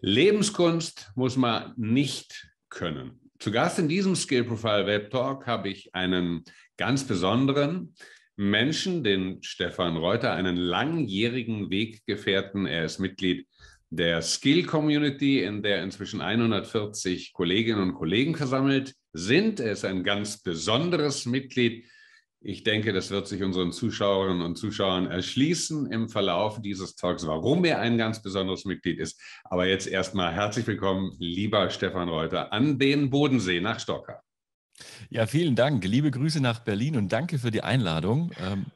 Lebenskunst muss man nicht können. Zu Gast in diesem Skill Profile Web Talk habe ich einen ganz besonderen Menschen, den Stefan Reuter, einen langjährigen Weggefährten. Er ist Mitglied der Skill Community, in der inzwischen 140 Kolleginnen und Kollegen versammelt sind. Er ist ein ganz besonderes Mitglied ich denke, das wird sich unseren Zuschauerinnen und Zuschauern erschließen im Verlauf dieses Talks, warum er ein ganz besonderes Mitglied ist. Aber jetzt erstmal herzlich willkommen, lieber Stefan Reuter, an den Bodensee nach Stockholm. Ja, vielen Dank. Liebe Grüße nach Berlin und danke für die Einladung. Ähm,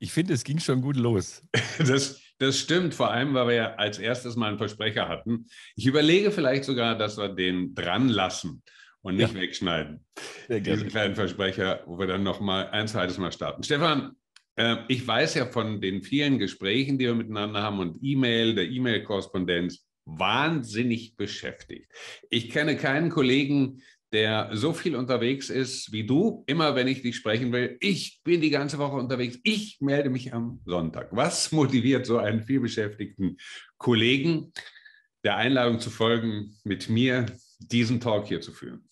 ich finde, es ging schon gut los. Das, das stimmt, vor allem, weil wir ja als erstes mal einen Versprecher hatten. Ich überlege vielleicht sogar, dass wir den dran lassen und nicht ja. wegschneiden. Sehr Diesen kleinen Versprecher, wo wir dann nochmal ein zweites Mal starten. Stefan, ähm, ich weiß ja von den vielen Gesprächen, die wir miteinander haben und E-Mail, der E-Mail-Korrespondenz, wahnsinnig beschäftigt. Ich kenne keinen Kollegen, der so viel unterwegs ist wie du, immer wenn ich dich sprechen will. Ich bin die ganze Woche unterwegs. Ich melde mich am Sonntag. Was motiviert so einen vielbeschäftigten Kollegen, der Einladung zu folgen, mit mir diesen Talk hier zu führen?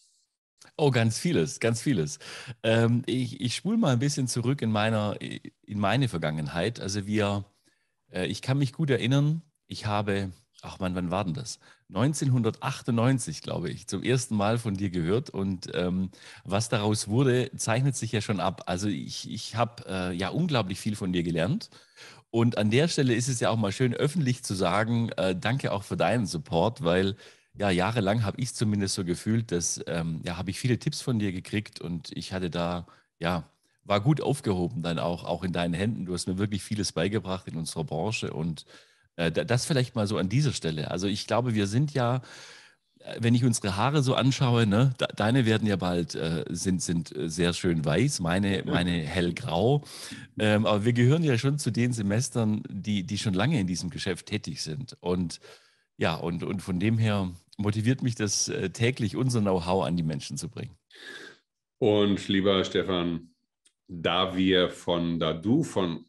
Oh, ganz vieles, ganz vieles. Ähm, ich ich spule mal ein bisschen zurück in, meiner, in meine Vergangenheit. Also wir, äh, ich kann mich gut erinnern, ich habe, ach man, wann war denn das? 1998, glaube ich, zum ersten Mal von dir gehört. Und ähm, was daraus wurde, zeichnet sich ja schon ab. Also ich, ich habe äh, ja unglaublich viel von dir gelernt. Und an der Stelle ist es ja auch mal schön, öffentlich zu sagen, äh, danke auch für deinen Support, weil ja, jahrelang habe ich es zumindest so gefühlt, dass ähm, ja, habe ich viele Tipps von dir gekriegt und ich hatte da, ja, war gut aufgehoben dann auch, auch in deinen Händen. Du hast mir wirklich vieles beigebracht in unserer Branche und äh, das vielleicht mal so an dieser Stelle. Also ich glaube, wir sind ja, äh, wenn ich unsere Haare so anschaue, ne, deine werden ja bald, äh, sind, sind äh, sehr schön weiß, meine, meine hellgrau. Ähm, aber wir gehören ja schon zu den Semestern, die, die schon lange in diesem Geschäft tätig sind. Und ja, und, und von dem her motiviert mich das äh, täglich, unser Know-how an die Menschen zu bringen. Und lieber Stefan, da wir von, da du von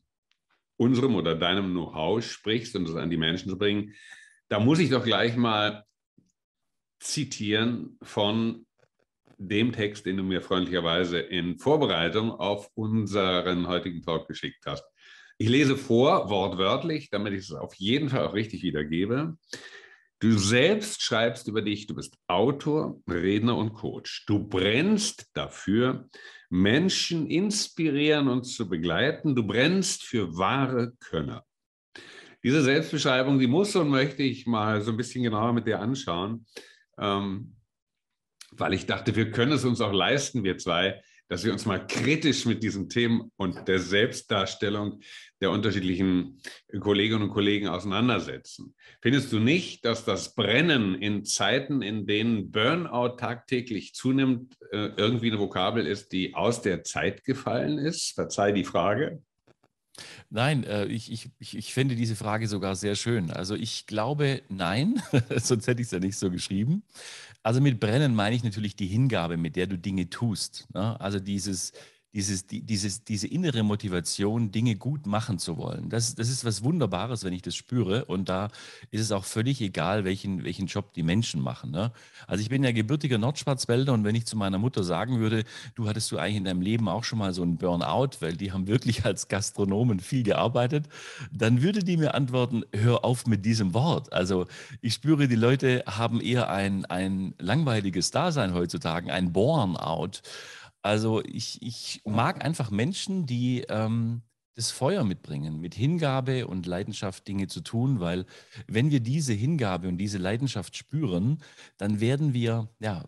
unserem oder deinem Know-how sprichst und es an die Menschen zu bringen, da muss ich doch gleich mal zitieren von dem Text, den du mir freundlicherweise in Vorbereitung auf unseren heutigen Talk geschickt hast. Ich lese vor, wortwörtlich, damit ich es auf jeden Fall auch richtig wiedergebe. Du selbst schreibst über dich, du bist Autor, Redner und Coach. Du brennst dafür, Menschen inspirieren und zu begleiten. Du brennst für wahre Könner. Diese Selbstbeschreibung, die muss und möchte ich mal so ein bisschen genauer mit dir anschauen, ähm, weil ich dachte, wir können es uns auch leisten, wir zwei, dass wir uns mal kritisch mit diesen Themen und der Selbstdarstellung der unterschiedlichen Kolleginnen und Kollegen auseinandersetzen. Findest du nicht, dass das Brennen in Zeiten, in denen Burnout tagtäglich zunimmt, äh, irgendwie eine Vokabel ist, die aus der Zeit gefallen ist? Verzeih die Frage. Nein, äh, ich, ich, ich finde diese Frage sogar sehr schön. Also ich glaube, nein, sonst hätte ich es ja nicht so geschrieben. Also mit brennen meine ich natürlich die Hingabe, mit der du Dinge tust. Ne? Also dieses, dieses, die, dieses, diese innere Motivation, Dinge gut machen zu wollen. Das, das ist was Wunderbares, wenn ich das spüre. Und da ist es auch völlig egal, welchen, welchen Job die Menschen machen. Ne? Also ich bin ja gebürtiger Nordschwarzwälder und wenn ich zu meiner Mutter sagen würde, du hattest du eigentlich in deinem Leben auch schon mal so einen Burnout, weil die haben wirklich als Gastronomen viel gearbeitet, dann würde die mir antworten, hör auf mit diesem Wort. Also ich spüre, die Leute haben eher ein, ein langweiliges Dasein heutzutage, ein Burnout. Also ich, ich mag einfach Menschen, die ähm, das Feuer mitbringen, mit Hingabe und Leidenschaft Dinge zu tun, weil wenn wir diese Hingabe und diese Leidenschaft spüren, dann werden wir, ja,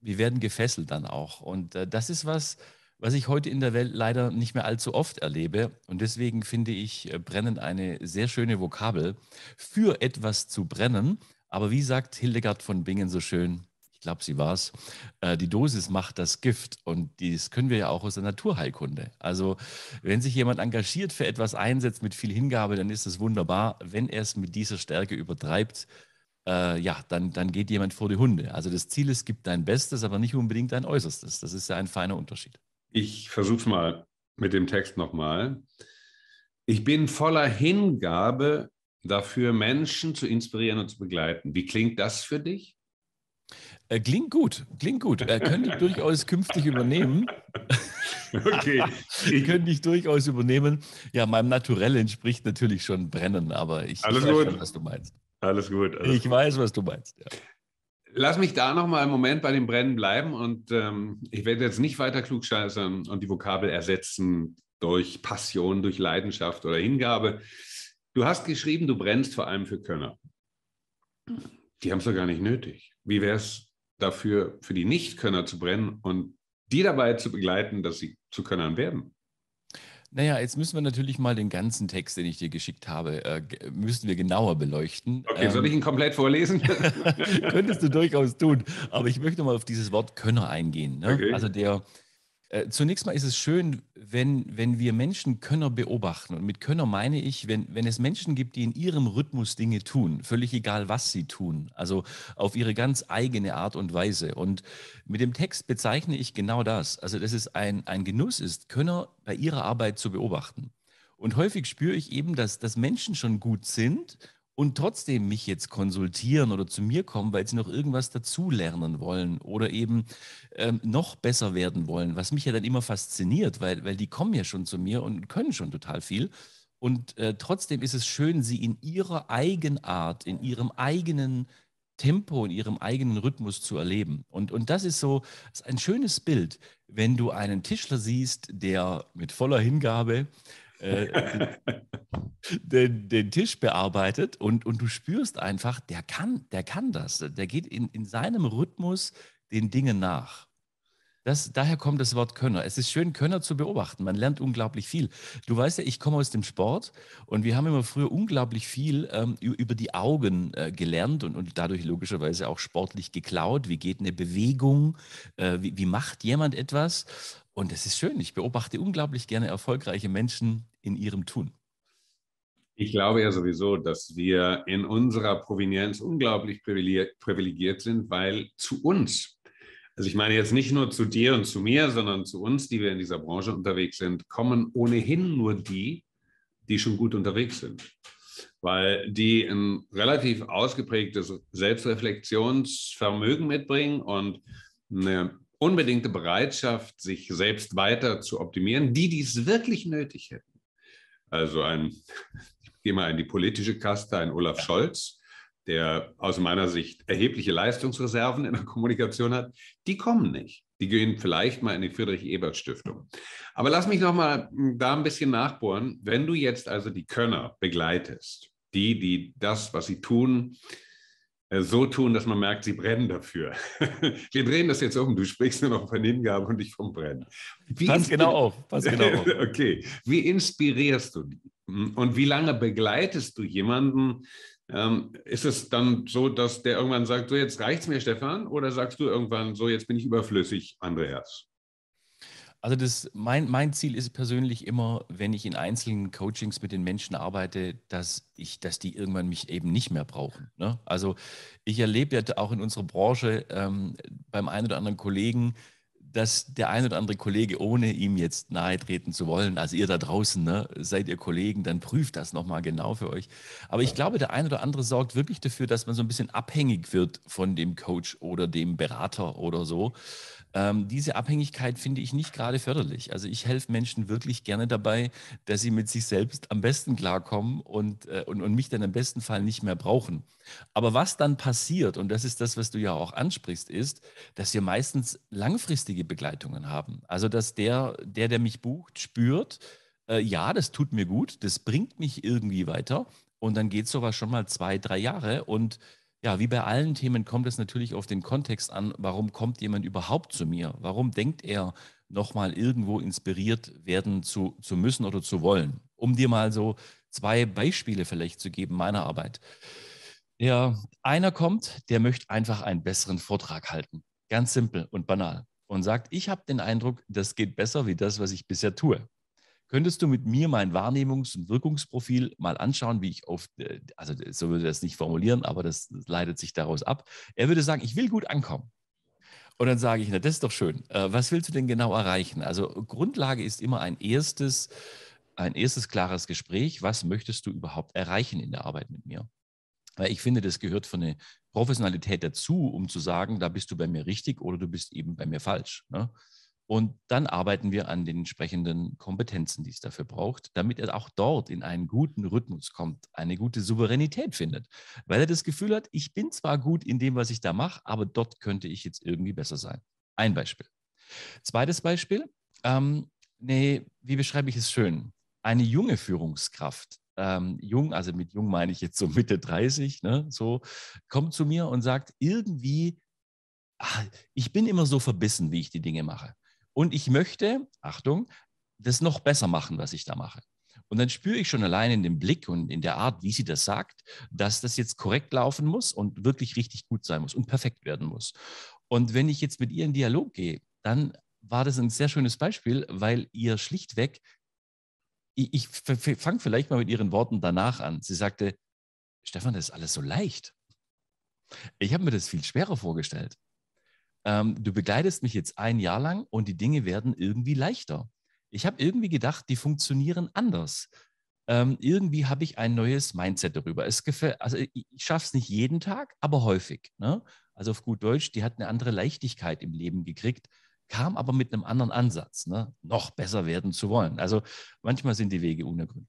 wir werden gefesselt dann auch. Und äh, das ist was, was ich heute in der Welt leider nicht mehr allzu oft erlebe. Und deswegen finde ich äh, brennend eine sehr schöne Vokabel, für etwas zu brennen. Aber wie sagt Hildegard von Bingen so schön, ich glaube, sie war es, äh, die Dosis macht das Gift. Und das können wir ja auch aus der Naturheilkunde. Also, wenn sich jemand engagiert für etwas einsetzt mit viel Hingabe, dann ist es wunderbar. Wenn er es mit dieser Stärke übertreibt, äh, ja, dann, dann geht jemand vor die Hunde. Also, das Ziel ist, gibt dein Bestes, aber nicht unbedingt dein Äußerstes. Das ist ja ein feiner Unterschied. Ich versuche es mal mit dem Text nochmal. Ich bin voller Hingabe dafür, Menschen zu inspirieren und zu begleiten. Wie klingt das für dich? Äh, klingt gut, klingt gut. Äh, könnte ich durchaus künftig übernehmen. Okay. ich könnte ich durchaus übernehmen. Ja, meinem Naturell entspricht natürlich schon Brennen, aber ich, alles weiß gut. Schon, was du meinst. Alles gut. Alles ich gut. weiß, was du meinst. Ja. Lass mich da noch mal einen Moment bei dem Brennen bleiben und ähm, ich werde jetzt nicht weiter klugscheißern und die Vokabel ersetzen durch Passion, durch Leidenschaft oder Hingabe. Du hast geschrieben, du brennst vor allem für Könner. Mhm. Die haben es doch gar nicht nötig. Wie wäre es dafür, für die Nichtkönner zu brennen und die dabei zu begleiten, dass sie zu Könnern werden? Naja, jetzt müssen wir natürlich mal den ganzen Text, den ich dir geschickt habe, äh, müssen wir genauer beleuchten. Okay, ähm, soll ich ihn komplett vorlesen? könntest du durchaus tun, aber ich möchte mal auf dieses Wort Könner eingehen. Ne? Okay. Also der, äh, zunächst mal ist es schön, wenn, wenn wir Menschen Könner beobachten. Und mit Könner meine ich, wenn, wenn es Menschen gibt, die in ihrem Rhythmus Dinge tun, völlig egal, was sie tun, also auf ihre ganz eigene Art und Weise. Und mit dem Text bezeichne ich genau das. Also, dass es ein, ein Genuss ist, Könner bei ihrer Arbeit zu beobachten. Und häufig spüre ich eben, dass, dass Menschen schon gut sind und trotzdem mich jetzt konsultieren oder zu mir kommen, weil sie noch irgendwas dazulernen wollen oder eben ähm, noch besser werden wollen, was mich ja dann immer fasziniert, weil, weil die kommen ja schon zu mir und können schon total viel. Und äh, trotzdem ist es schön, sie in ihrer Eigenart, in ihrem eigenen Tempo, in ihrem eigenen Rhythmus zu erleben. Und, und das ist so das ist ein schönes Bild, wenn du einen Tischler siehst, der mit voller Hingabe äh, äh, den, den, Tisch bearbeitet und, und du spürst einfach, der kann, der kann das. Der geht in, in seinem Rhythmus den Dingen nach. Das, daher kommt das Wort Könner. Es ist schön, Könner zu beobachten. Man lernt unglaublich viel. Du weißt ja, ich komme aus dem Sport und wir haben immer früher unglaublich viel ähm, über die Augen äh, gelernt und, und, dadurch logischerweise auch sportlich geklaut. Wie geht eine Bewegung? Äh, wie, wie macht jemand etwas? Und es ist schön. Ich beobachte unglaublich gerne erfolgreiche Menschen in ihrem Tun? Ich glaube ja sowieso, dass wir in unserer Provenienz unglaublich privilegiert sind, weil zu uns, also ich meine jetzt nicht nur zu dir und zu mir, sondern zu uns, die wir in dieser Branche unterwegs sind, kommen ohnehin nur die, die schon gut unterwegs sind, weil die ein relativ ausgeprägtes Selbstreflexionsvermögen mitbringen und eine unbedingte Bereitschaft, sich selbst weiter zu optimieren, die dies wirklich nötig hätten. Also ein, ich gehe mal in die politische Kaste, ein Olaf Scholz, der aus meiner Sicht erhebliche Leistungsreserven in der Kommunikation hat, die kommen nicht. Die gehen vielleicht mal in die Friedrich-Ebert-Stiftung. Aber lass mich noch mal hm, da ein bisschen nachbohren. Wenn du jetzt also die Könner begleitest, die, die das, was sie tun, äh, so tun, dass man merkt, sie brennen dafür. Wir drehen das jetzt um. Du sprichst nur noch von Hingabe und nicht vom Brennen. Wie Pass genau auf. Pass genau auf. okay. Wie inspirierst du die? Hm? Und wie lange begleitest du jemanden? Ähm, ist es dann so, dass der irgendwann sagt, so jetzt reicht's mir, Stefan? Oder sagst du irgendwann, so jetzt bin ich überflüssig, Andreas? Also das, mein, mein Ziel ist persönlich immer, wenn ich in einzelnen Coachings mit den Menschen arbeite, dass ich, dass die irgendwann mich eben nicht mehr brauchen. Ne? Also ich erlebe ja auch in unserer Branche ähm, beim einen oder anderen Kollegen, dass der ein oder andere Kollege, ohne ihm jetzt nahe treten zu wollen, also ihr da draußen, ne, seid ihr Kollegen, dann prüft das nochmal genau für euch. Aber ich glaube, der ein oder andere sorgt wirklich dafür, dass man so ein bisschen abhängig wird von dem Coach oder dem Berater oder so. Ähm, diese Abhängigkeit finde ich nicht gerade förderlich. Also ich helfe Menschen wirklich gerne dabei, dass sie mit sich selbst am besten klarkommen und, äh, und, und mich dann im besten Fall nicht mehr brauchen. Aber was dann passiert, und das ist das, was du ja auch ansprichst, ist, dass wir meistens langfristige Begleitungen haben. Also, dass der, der, der mich bucht, spürt, äh, ja, das tut mir gut, das bringt mich irgendwie weiter. Und dann geht sowas schon mal zwei, drei Jahre. Und ja, wie bei allen Themen kommt es natürlich auf den Kontext an, warum kommt jemand überhaupt zu mir? Warum denkt er, nochmal irgendwo inspiriert werden zu, zu müssen oder zu wollen? Um dir mal so zwei Beispiele vielleicht zu geben meiner Arbeit. Ja, einer kommt, der möchte einfach einen besseren Vortrag halten. Ganz simpel und banal und sagt, ich habe den Eindruck, das geht besser wie das, was ich bisher tue. Könntest du mit mir mein Wahrnehmungs- und Wirkungsprofil mal anschauen, wie ich oft, äh, also so würde er es nicht formulieren, aber das leitet sich daraus ab. Er würde sagen, ich will gut ankommen. Und dann sage ich, na, das ist doch schön. Äh, was willst du denn genau erreichen? Also Grundlage ist immer ein erstes, ein erstes klares Gespräch. Was möchtest du überhaupt erreichen in der Arbeit mit mir? Weil ich finde, das gehört für eine Professionalität dazu, um zu sagen, da bist du bei mir richtig oder du bist eben bei mir falsch. Ne? Und dann arbeiten wir an den entsprechenden Kompetenzen, die es dafür braucht, damit er auch dort in einen guten Rhythmus kommt, eine gute Souveränität findet, weil er das Gefühl hat, ich bin zwar gut in dem, was ich da mache, aber dort könnte ich jetzt irgendwie besser sein. Ein Beispiel. Zweites Beispiel. Ähm, nee, wie beschreibe ich es schön? Eine junge Führungskraft, ähm, jung, also mit jung meine ich jetzt so Mitte 30, ne, so, kommt zu mir und sagt, irgendwie, ach, ich bin immer so verbissen, wie ich die Dinge mache. Und ich möchte, Achtung, das noch besser machen, was ich da mache. Und dann spüre ich schon allein in dem Blick und in der Art, wie sie das sagt, dass das jetzt korrekt laufen muss und wirklich richtig gut sein muss und perfekt werden muss. Und wenn ich jetzt mit ihr in Dialog gehe, dann war das ein sehr schönes Beispiel, weil ihr schlichtweg ich, ich fange vielleicht mal mit ihren Worten danach an. Sie sagte, Stefan, das ist alles so leicht. Ich habe mir das viel schwerer vorgestellt. Ähm, du begleitest mich jetzt ein Jahr lang und die Dinge werden irgendwie leichter. Ich habe irgendwie gedacht, die funktionieren anders. Ähm, irgendwie habe ich ein neues Mindset darüber. Es gefällt, also ich, schaffe es nicht jeden Tag, aber häufig. Ne? Also auf gut Deutsch, die hat eine andere Leichtigkeit im Leben gekriegt, kam aber mit einem anderen Ansatz, ne? noch besser werden zu wollen. Also manchmal sind die Wege unergründlich.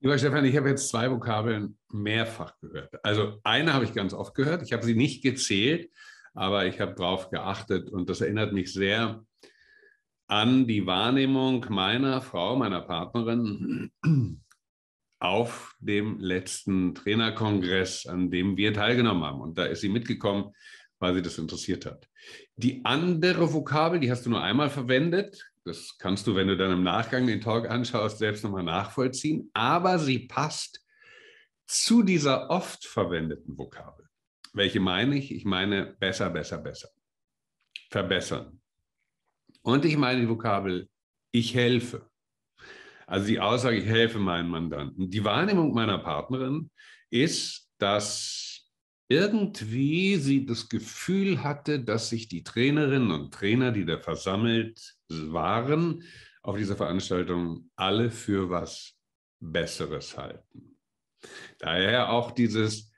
Lieber Stefan, ich habe jetzt zwei Vokabeln mehrfach gehört. Also eine habe ich ganz oft gehört, ich habe sie nicht gezählt, aber ich habe darauf geachtet und das erinnert mich sehr an die Wahrnehmung meiner Frau, meiner Partnerin auf dem letzten Trainerkongress, an dem wir teilgenommen haben. Und da ist sie mitgekommen weil sie das interessiert hat. Die andere Vokabel, die hast du nur einmal verwendet. Das kannst du, wenn du dann im Nachgang den Talk anschaust, selbst nochmal nachvollziehen. Aber sie passt zu dieser oft verwendeten Vokabel. Welche meine ich? Ich meine besser, besser, besser. Verbessern. Und ich meine die Vokabel ich helfe. Also die Aussage, ich helfe meinen Mandanten. Die Wahrnehmung meiner Partnerin ist, dass irgendwie sie das Gefühl hatte, dass sich die Trainerinnen und Trainer, die da versammelt waren, auf dieser Veranstaltung alle für was Besseres halten. Daher auch dieses,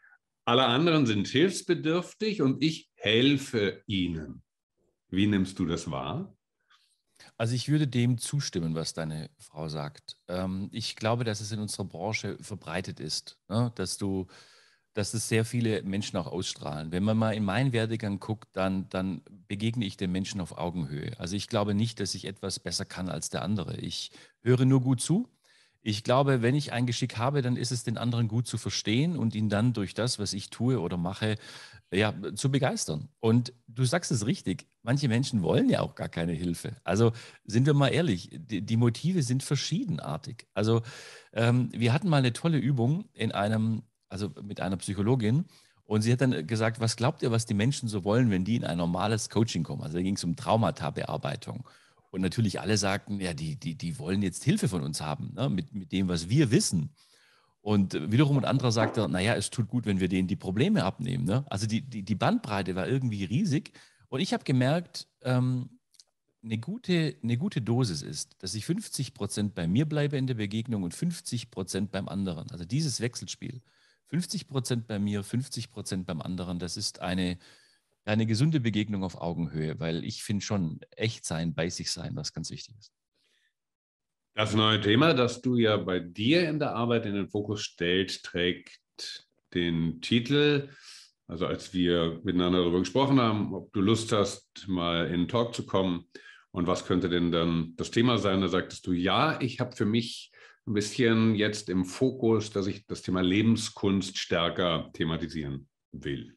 alle anderen sind hilfsbedürftig und ich helfe ihnen. Wie nimmst du das wahr? Also ich würde dem zustimmen, was deine Frau sagt. Ähm, ich glaube, dass es in unserer Branche verbreitet ist, ne? dass du dass es sehr viele Menschen auch ausstrahlen. Wenn man mal in meinen Werdegang guckt, dann, dann begegne ich den Menschen auf Augenhöhe. Also ich glaube nicht, dass ich etwas besser kann als der andere. Ich höre nur gut zu. Ich glaube, wenn ich ein Geschick habe, dann ist es den anderen gut zu verstehen und ihn dann durch das, was ich tue oder mache, ja, zu begeistern. Und du sagst es richtig, manche Menschen wollen ja auch gar keine Hilfe. Also sind wir mal ehrlich, die, die Motive sind verschiedenartig. Also ähm, wir hatten mal eine tolle Übung in einem also mit einer Psychologin. Und sie hat dann gesagt, was glaubt ihr, was die Menschen so wollen, wenn die in ein normales Coaching kommen? Also da ging es um Traumata-Bearbeitung. Und natürlich alle sagten, ja, die, die, die wollen jetzt Hilfe von uns haben, ne? mit, mit dem, was wir wissen. Und wiederum ein anderer sagte, naja, es tut gut, wenn wir denen die Probleme abnehmen. Ne? Also die, die, die Bandbreite war irgendwie riesig. Und ich habe gemerkt, ähm, eine gute, eine gute Dosis ist, dass ich 50 Prozent bei mir bleibe in der Begegnung und 50 Prozent beim anderen. Also dieses Wechselspiel. 50 Prozent bei mir, 50 Prozent beim anderen. Das ist eine, eine gesunde Begegnung auf Augenhöhe, weil ich finde schon echt sein, bei sich sein, was ganz wichtig ist. Das neue Thema, das du ja bei dir in der Arbeit in den Fokus stellst, trägt den Titel. Also als wir miteinander darüber gesprochen haben, ob du Lust hast, mal in den Talk zu kommen und was könnte denn dann das Thema sein, da sagtest du, ja, ich habe für mich ein bisschen jetzt im Fokus, dass ich das Thema Lebenskunst stärker thematisieren will.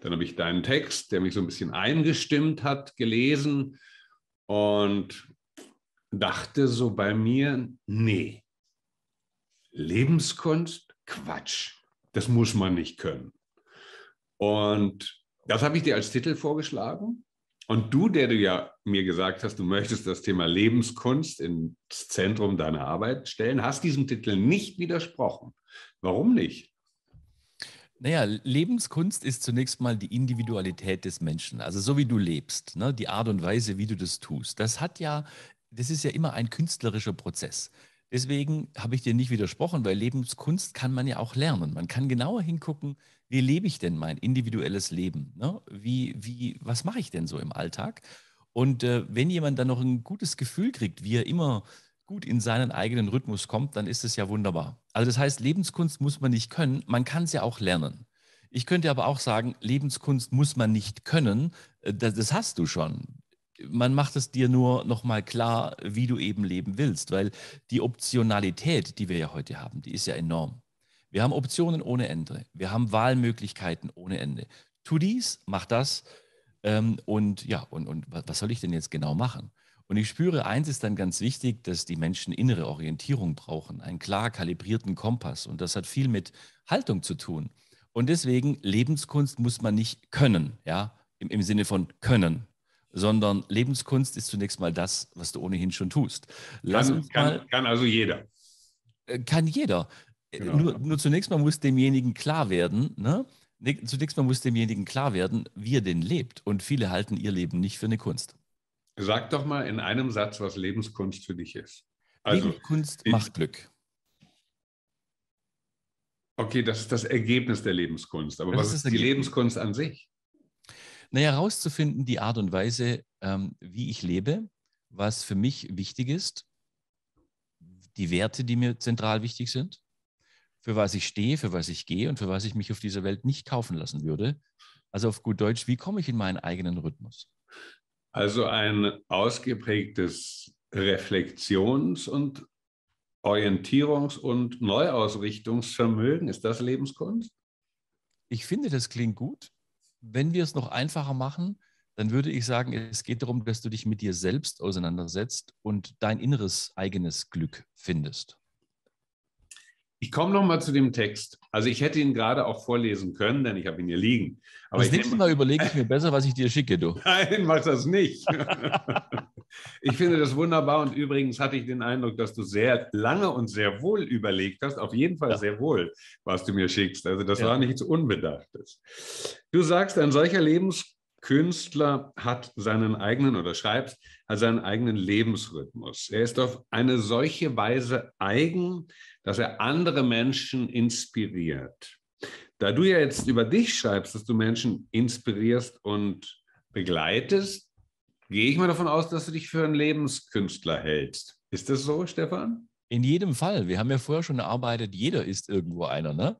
Dann habe ich deinen Text, der mich so ein bisschen eingestimmt hat, gelesen und dachte so bei mir, nee, Lebenskunst, Quatsch, das muss man nicht können. Und das habe ich dir als Titel vorgeschlagen und du, der du ja mir gesagt hast, du möchtest das Thema Lebenskunst ins Zentrum deiner Arbeit stellen, hast diesem Titel nicht widersprochen. Warum nicht? Naja, Lebenskunst ist zunächst mal die Individualität des Menschen, also so wie du lebst, ne? die Art und Weise, wie du das tust. Das hat ja, das ist ja immer ein künstlerischer Prozess. Deswegen habe ich dir nicht widersprochen, weil Lebenskunst kann man ja auch lernen. Man kann genauer hingucken, wie lebe ich denn mein individuelles Leben? Ne? Wie, wie, was mache ich denn so im Alltag? Und äh, wenn jemand dann noch ein gutes Gefühl kriegt, wie er immer gut in seinen eigenen Rhythmus kommt, dann ist es ja wunderbar. Also das heißt, Lebenskunst muss man nicht können, man kann es ja auch lernen. Ich könnte aber auch sagen, Lebenskunst muss man nicht können, äh, das, das hast du schon. Man macht es dir nur nochmal klar, wie du eben leben willst, weil die Optionalität, die wir ja heute haben, die ist ja enorm. Wir haben Optionen ohne Ende. Wir haben Wahlmöglichkeiten ohne Ende. Tu dies, mach das. Ähm, und ja, und, und was soll ich denn jetzt genau machen? Und ich spüre, eins ist dann ganz wichtig, dass die Menschen innere Orientierung brauchen, einen klar kalibrierten Kompass. Und das hat viel mit Haltung zu tun. Und deswegen, Lebenskunst muss man nicht können, ja, im, im Sinne von können, sondern Lebenskunst ist zunächst mal das, was du ohnehin schon tust. Lass kann, uns mal, kann, kann also jeder. Äh, kann jeder. Genau. Nur, nur, zunächst mal muss demjenigen klar werden, ne? ne? Zunächst mal muss demjenigen klar werden, wie er denn lebt. Und viele halten ihr Leben nicht für eine Kunst. Sag doch mal in einem Satz, was Lebenskunst für dich ist. Also, Lebenskunst macht Glück. Okay, das ist das Ergebnis der Lebenskunst. Aber das was ist, ist die Lebenskunst an sich? Naja, herauszufinden, die Art und Weise, ähm, wie ich lebe, was für mich wichtig ist, die Werte, die mir zentral wichtig sind, für was ich stehe, für was ich gehe und für was ich mich auf dieser Welt nicht kaufen lassen würde. Also auf gut Deutsch, wie komme ich in meinen eigenen Rhythmus? Also ein ausgeprägtes Reflexions- und Orientierungs- und Neuausrichtungsvermögen. Ist das Lebenskunst? Ich finde, das klingt gut. Wenn wir es noch einfacher machen, dann würde ich sagen, es geht darum, dass du dich mit dir selbst auseinandersetzt und dein inneres eigenes Glück findest. Ich komme noch mal zu dem Text. Also ich hätte ihn gerade auch vorlesen können, denn ich habe ihn hier liegen. Aber das nächste Mal überlege ich mir besser, was ich dir schicke, du. Nein, mach das nicht. ich finde das wunderbar und übrigens hatte ich den Eindruck, dass du sehr lange und sehr wohl überlegt hast, auf jeden Fall ja. sehr wohl, was du mir schickst. Also das ja. war nichts Unbedachtes. Du sagst, ein solcher Lebens Künstler hat seinen eigenen oder schreibst, hat seinen eigenen Lebensrhythmus. Er ist auf eine solche Weise eigen, dass er andere Menschen inspiriert. Da du ja jetzt über dich schreibst, dass du Menschen inspirierst und begleitest, gehe ich mal davon aus, dass du dich für einen Lebenskünstler hältst. Ist das so, Stefan? In jedem Fall. Wir haben ja vorher schon erarbeitet, jeder ist irgendwo einer, ne?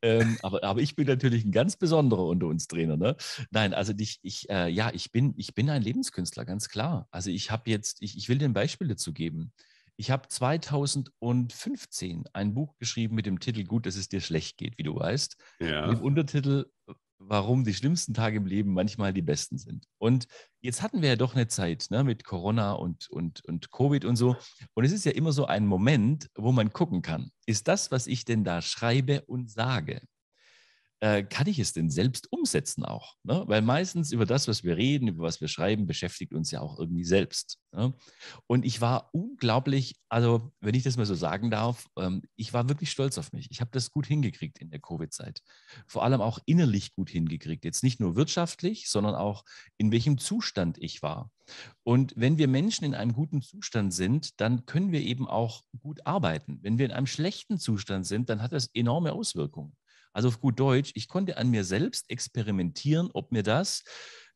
Ähm, aber, aber ich bin natürlich ein ganz besonderer unter uns Trainer, ne? Nein, also ich, ich äh, ja, ich bin, ich bin ein Lebenskünstler, ganz klar. Also ich habe jetzt, ich, ich will dir ein Beispiel dazu geben. Ich habe 2015 ein Buch geschrieben mit dem Titel Gut, dass es dir schlecht geht, wie du weißt. Ja. Mit dem Untertitel warum die schlimmsten Tage im Leben manchmal die besten sind. Und jetzt hatten wir ja doch eine Zeit ne, mit Corona und, und, und Covid und so. Und es ist ja immer so ein Moment, wo man gucken kann, ist das, was ich denn da schreibe und sage, äh, kann ich es denn selbst umsetzen auch? Ne? Weil meistens über das, was wir reden, über was wir schreiben, beschäftigt uns ja auch irgendwie selbst. Ne? Und ich war unglaublich, also wenn ich das mal so sagen darf, ähm, ich war wirklich stolz auf mich. Ich habe das gut hingekriegt in der Covid-Zeit. Vor allem auch innerlich gut hingekriegt. Jetzt nicht nur wirtschaftlich, sondern auch in welchem Zustand ich war. Und wenn wir Menschen in einem guten Zustand sind, dann können wir eben auch gut arbeiten. Wenn wir in einem schlechten Zustand sind, dann hat das enorme Auswirkungen. Also auf gut Deutsch, ich konnte an mir selbst experimentieren, ob mir das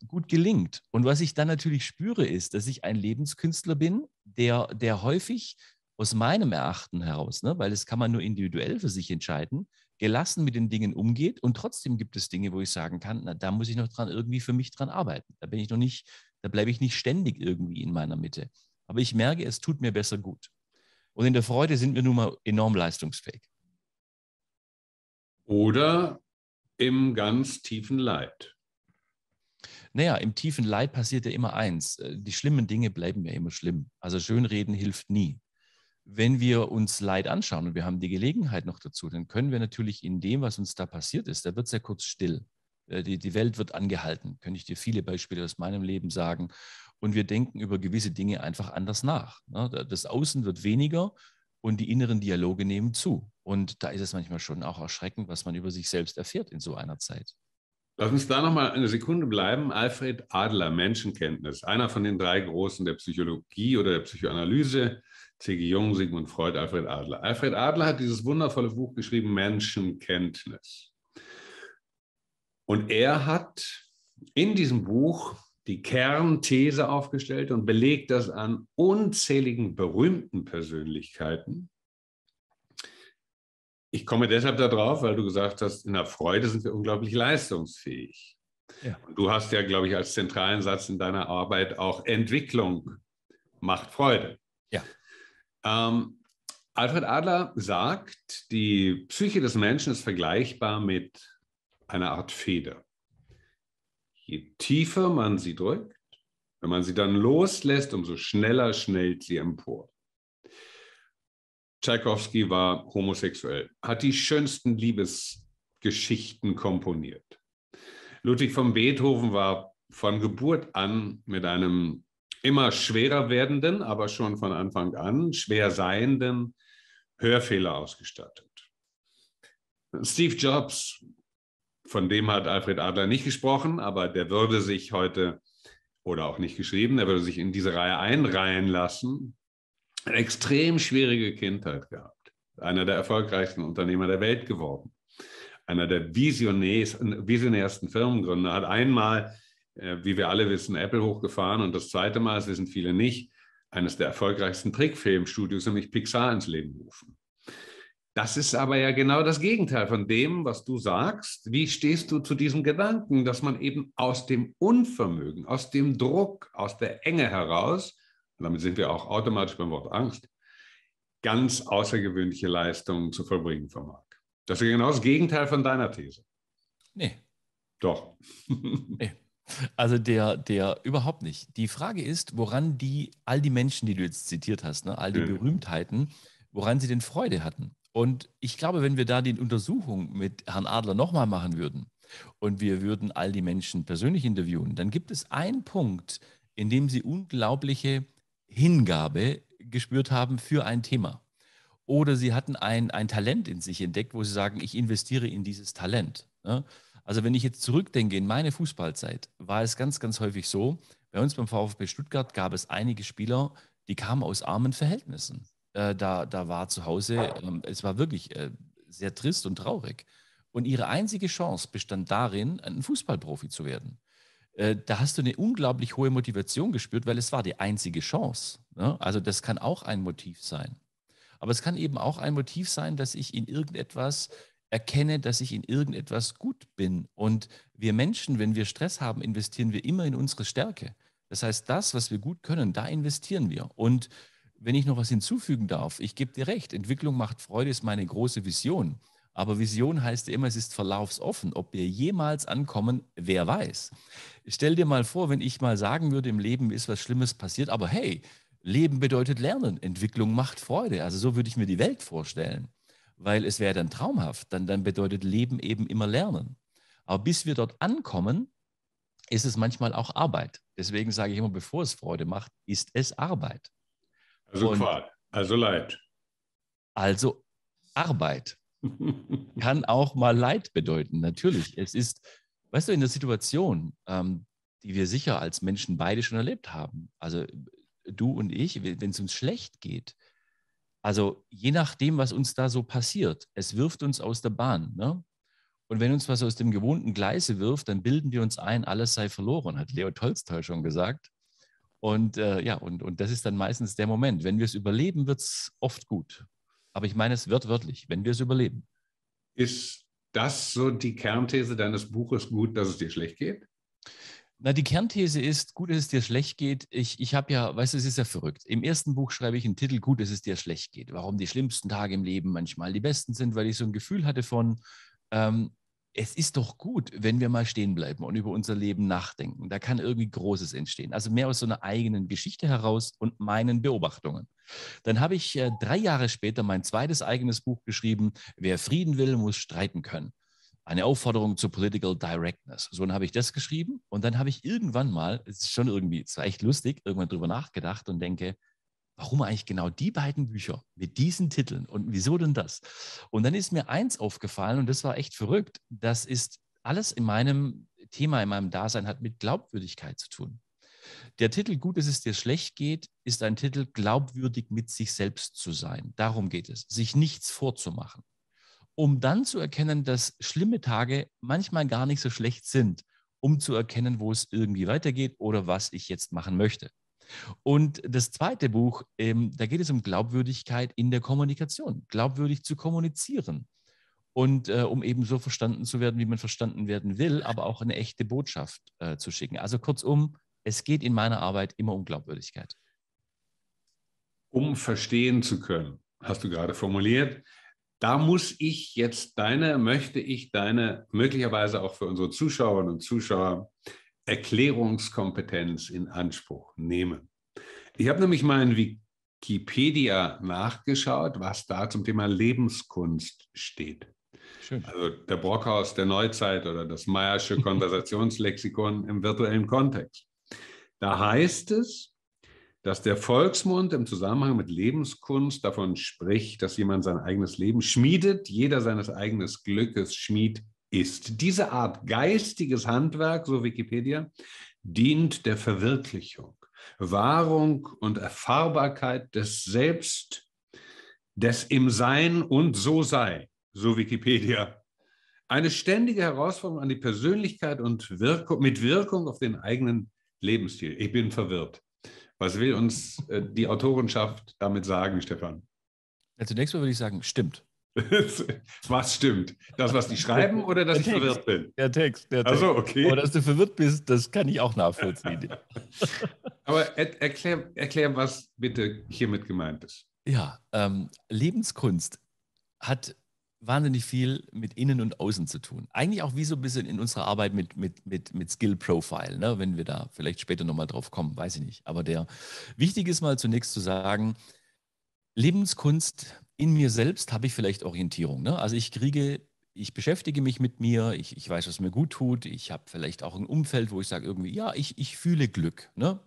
gut gelingt. Und was ich dann natürlich spüre, ist, dass ich ein Lebenskünstler bin, der, der häufig aus meinem Erachten heraus, ne, weil das kann man nur individuell für sich entscheiden, gelassen mit den Dingen umgeht. Und trotzdem gibt es Dinge, wo ich sagen kann, na, da muss ich noch dran irgendwie für mich dran arbeiten. Da bin ich noch nicht, da bleibe ich nicht ständig irgendwie in meiner Mitte. Aber ich merke, es tut mir besser gut. Und in der Freude sind wir nun mal enorm leistungsfähig. Oder im ganz tiefen Leid. Naja, im tiefen Leid passiert ja immer eins. Äh, die schlimmen Dinge bleiben ja immer schlimm. Also Schönreden hilft nie. Wenn wir uns Leid anschauen und wir haben die Gelegenheit noch dazu, dann können wir natürlich in dem, was uns da passiert ist, da wird es ja kurz still. Äh, die, die Welt wird angehalten, könnte ich dir viele Beispiele aus meinem Leben sagen. Und wir denken über gewisse Dinge einfach anders nach. Ne? Das Außen wird weniger und die inneren Dialoge nehmen zu. Und da ist es manchmal schon auch erschreckend, was man über sich selbst erfährt in so einer Zeit. Lass uns da nochmal eine Sekunde bleiben. Alfred Adler, Menschenkenntnis, einer von den drei Großen der Psychologie oder der Psychoanalyse. C.G. Jung, Sigmund Freud, Alfred Adler. Alfred Adler hat dieses wundervolle Buch geschrieben, Menschenkenntnis. Und er hat in diesem Buch die Kernthese aufgestellt und belegt das an unzähligen berühmten Persönlichkeiten, ich komme deshalb darauf, weil du gesagt hast, in der Freude sind wir unglaublich leistungsfähig. Ja. Und du hast ja, glaube ich, als zentralen Satz in deiner Arbeit auch Entwicklung macht Freude. Ja. Ähm, Alfred Adler sagt, die Psyche des Menschen ist vergleichbar mit einer Art Feder. Je tiefer man sie drückt, wenn man sie dann loslässt, umso schneller schnellt sie empor. Tchaikovsky war homosexuell, hat die schönsten Liebesgeschichten komponiert. Ludwig von Beethoven war von Geburt an mit einem immer schwerer werdenden, aber schon von Anfang an schwer seienden Hörfehler ausgestattet. Steve Jobs, von dem hat Alfred Adler nicht gesprochen, aber der würde sich heute oder auch nicht geschrieben, der würde sich in diese Reihe einreihen lassen eine extrem schwierige Kindheit gehabt. Einer der erfolgreichsten Unternehmer der Welt geworden. Einer der visionärsten Firmengründer hat einmal, äh, wie wir alle wissen, Apple hochgefahren und das zweite Mal, das wissen viele nicht, eines der erfolgreichsten Trickfilmstudios, nämlich Pixar, ins Leben gerufen. Das ist aber ja genau das Gegenteil von dem, was du sagst. Wie stehst du zu diesem Gedanken, dass man eben aus dem Unvermögen, aus dem Druck, aus der Enge heraus und damit sind wir auch automatisch beim Wort Angst, ganz außergewöhnliche Leistungen zu vollbringen vermag. Das ist genau das Gegenteil von deiner These. Nee. Doch. nee. Also der, der überhaupt nicht. Die Frage ist, woran die, all die Menschen, die du jetzt zitiert hast, ne, all die ja. Berühmtheiten, woran sie denn Freude hatten. Und ich glaube, wenn wir da die Untersuchung mit Herrn Adler nochmal machen würden und wir würden all die Menschen persönlich interviewen, dann gibt es einen Punkt, in dem sie unglaubliche Hingabe gespürt haben für ein Thema. Oder sie hatten ein, ein Talent in sich entdeckt, wo sie sagen, ich investiere in dieses Talent. Ne? Also wenn ich jetzt zurückdenke in meine Fußballzeit, war es ganz, ganz häufig so, bei uns beim VfB Stuttgart gab es einige Spieler, die kamen aus armen Verhältnissen. Äh, da, da war zu Hause, äh, es war wirklich äh, sehr trist und traurig. Und ihre einzige Chance bestand darin, ein Fußballprofi zu werden. Äh, da hast du eine unglaublich hohe Motivation gespürt, weil es war die einzige Chance. Ne? Also das kann auch ein Motiv sein. Aber es kann eben auch ein Motiv sein, dass ich in irgendetwas erkenne, dass ich in irgendetwas gut bin. Und wir Menschen, wenn wir Stress haben, investieren wir immer in unsere Stärke. Das heißt, das, was wir gut können, da investieren wir. Und wenn ich noch was hinzufügen darf, ich gebe dir recht, Entwicklung macht Freude ist meine große Vision. Aber Vision heißt ja immer, es ist verlaufsoffen. Ob wir jemals ankommen, wer weiß. Stell dir mal vor, wenn ich mal sagen würde, im Leben ist was Schlimmes passiert, aber hey, Leben bedeutet Lernen, Entwicklung macht Freude. Also so würde ich mir die Welt vorstellen, weil es wäre dann traumhaft. Dann, dann bedeutet Leben eben immer Lernen. Aber bis wir dort ankommen, ist es manchmal auch Arbeit. Deswegen sage ich immer, bevor es Freude macht, ist es Arbeit. Also Qual, also Leid. Also Arbeit kann auch mal Leid bedeuten, natürlich. Es ist, weißt du, in der Situation, ähm, die wir sicher als Menschen beide schon erlebt haben, also du und ich, wenn es uns schlecht geht, also je nachdem, was uns da so passiert, es wirft uns aus der Bahn. Ne? Und wenn uns was aus dem gewohnten Gleise wirft, dann bilden wir uns ein, alles sei verloren, hat Leo Tolstoy schon gesagt. Und äh, ja, und, und das ist dann meistens der Moment. Wenn wir es überleben, wird es oft gut aber ich meine es wird wörtlich, wenn wir es überleben. Ist das so die Kernthese deines Buches, gut, dass es dir schlecht geht? Na, die Kernthese ist, gut, dass es dir schlecht geht. Ich, ich habe ja, weißt du, es ist ja verrückt. Im ersten Buch schreibe ich einen Titel, gut, dass es dir schlecht geht. Warum die schlimmsten Tage im Leben manchmal die besten sind, weil ich so ein Gefühl hatte von, ähm, es ist doch gut, wenn wir mal stehen bleiben und über unser Leben nachdenken. Da kann irgendwie Großes entstehen. Also mehr aus so einer eigenen Geschichte heraus und meinen Beobachtungen. Dann habe ich äh, drei Jahre später mein zweites eigenes Buch geschrieben, Wer Frieden will, muss streiten können. Eine Aufforderung zur Political Directness. So, dann habe ich das geschrieben und dann habe ich irgendwann mal, es ist schon irgendwie, es war echt lustig, irgendwann drüber nachgedacht und denke, warum eigentlich genau die beiden Bücher mit diesen Titeln und wieso denn das? Und dann ist mir eins aufgefallen und das war echt verrückt. Das ist alles in meinem Thema, in meinem Dasein hat mit Glaubwürdigkeit zu tun. Der Titel Gut ist es dir schlecht geht, ist ein Titel glaubwürdig mit sich selbst zu sein. Darum geht es, sich nichts vorzumachen. Um dann zu erkennen, dass schlimme Tage manchmal gar nicht so schlecht sind, um zu erkennen, wo es irgendwie weitergeht oder was ich jetzt machen möchte. Und das zweite Buch, ähm, da geht es um Glaubwürdigkeit in der Kommunikation, glaubwürdig zu kommunizieren und äh, um eben so verstanden zu werden, wie man verstanden werden will, aber auch eine echte Botschaft äh, zu schicken. Also kurzum, es geht in meiner Arbeit immer um Glaubwürdigkeit. Um verstehen zu können, hast du gerade formuliert, da muss ich jetzt deine, möchte ich deine, möglicherweise auch für unsere Zuschauerinnen und Zuschauer, Erklärungskompetenz in Anspruch nehmen. Ich habe nämlich mal in Wikipedia nachgeschaut, was da zum Thema Lebenskunst steht. Schön. Also der Brockhaus der Neuzeit oder das Meiersche Konversationslexikon im virtuellen Kontext. Da heißt es, dass der Volksmund im Zusammenhang mit Lebenskunst davon spricht, dass jemand sein eigenes Leben schmiedet, jeder seines eigenen Glückes Schmied ist. Diese Art geistiges Handwerk, so Wikipedia, dient der Verwirklichung, Wahrung und Erfahrbarkeit des Selbst, des im Sein und so sei, so Wikipedia. Eine ständige Herausforderung an die Persönlichkeit und Wirkung, mit Wirkung auf den eigenen Lebensstil. Ich bin verwirrt. Was will uns äh, die Autorenschaft damit sagen, Stefan? Ja, zunächst mal würde ich sagen, stimmt. was stimmt? Das, was die schreiben oder dass der ich Text, verwirrt bin? Der Text. Der Text. Also, okay. Aber dass du verwirrt bist, das kann ich auch nachvollziehen. Aber er, erklär, erklär, was bitte hiermit gemeint ist. Ja, ähm, Lebenskunst hat wahnsinnig viel mit Innen und Außen zu tun. Eigentlich auch wie so ein bisschen in unserer Arbeit mit, mit, mit, mit Skill Profile, ne? wenn wir da vielleicht später nochmal drauf kommen, weiß ich nicht. Aber der wichtig ist mal zunächst zu sagen, Lebenskunst in mir selbst habe ich vielleicht Orientierung. Ne? Also ich kriege, ich beschäftige mich mit mir, ich, ich weiß, was mir gut tut, ich habe vielleicht auch ein Umfeld, wo ich sage irgendwie, ja, ich, ich fühle Glück. Ne?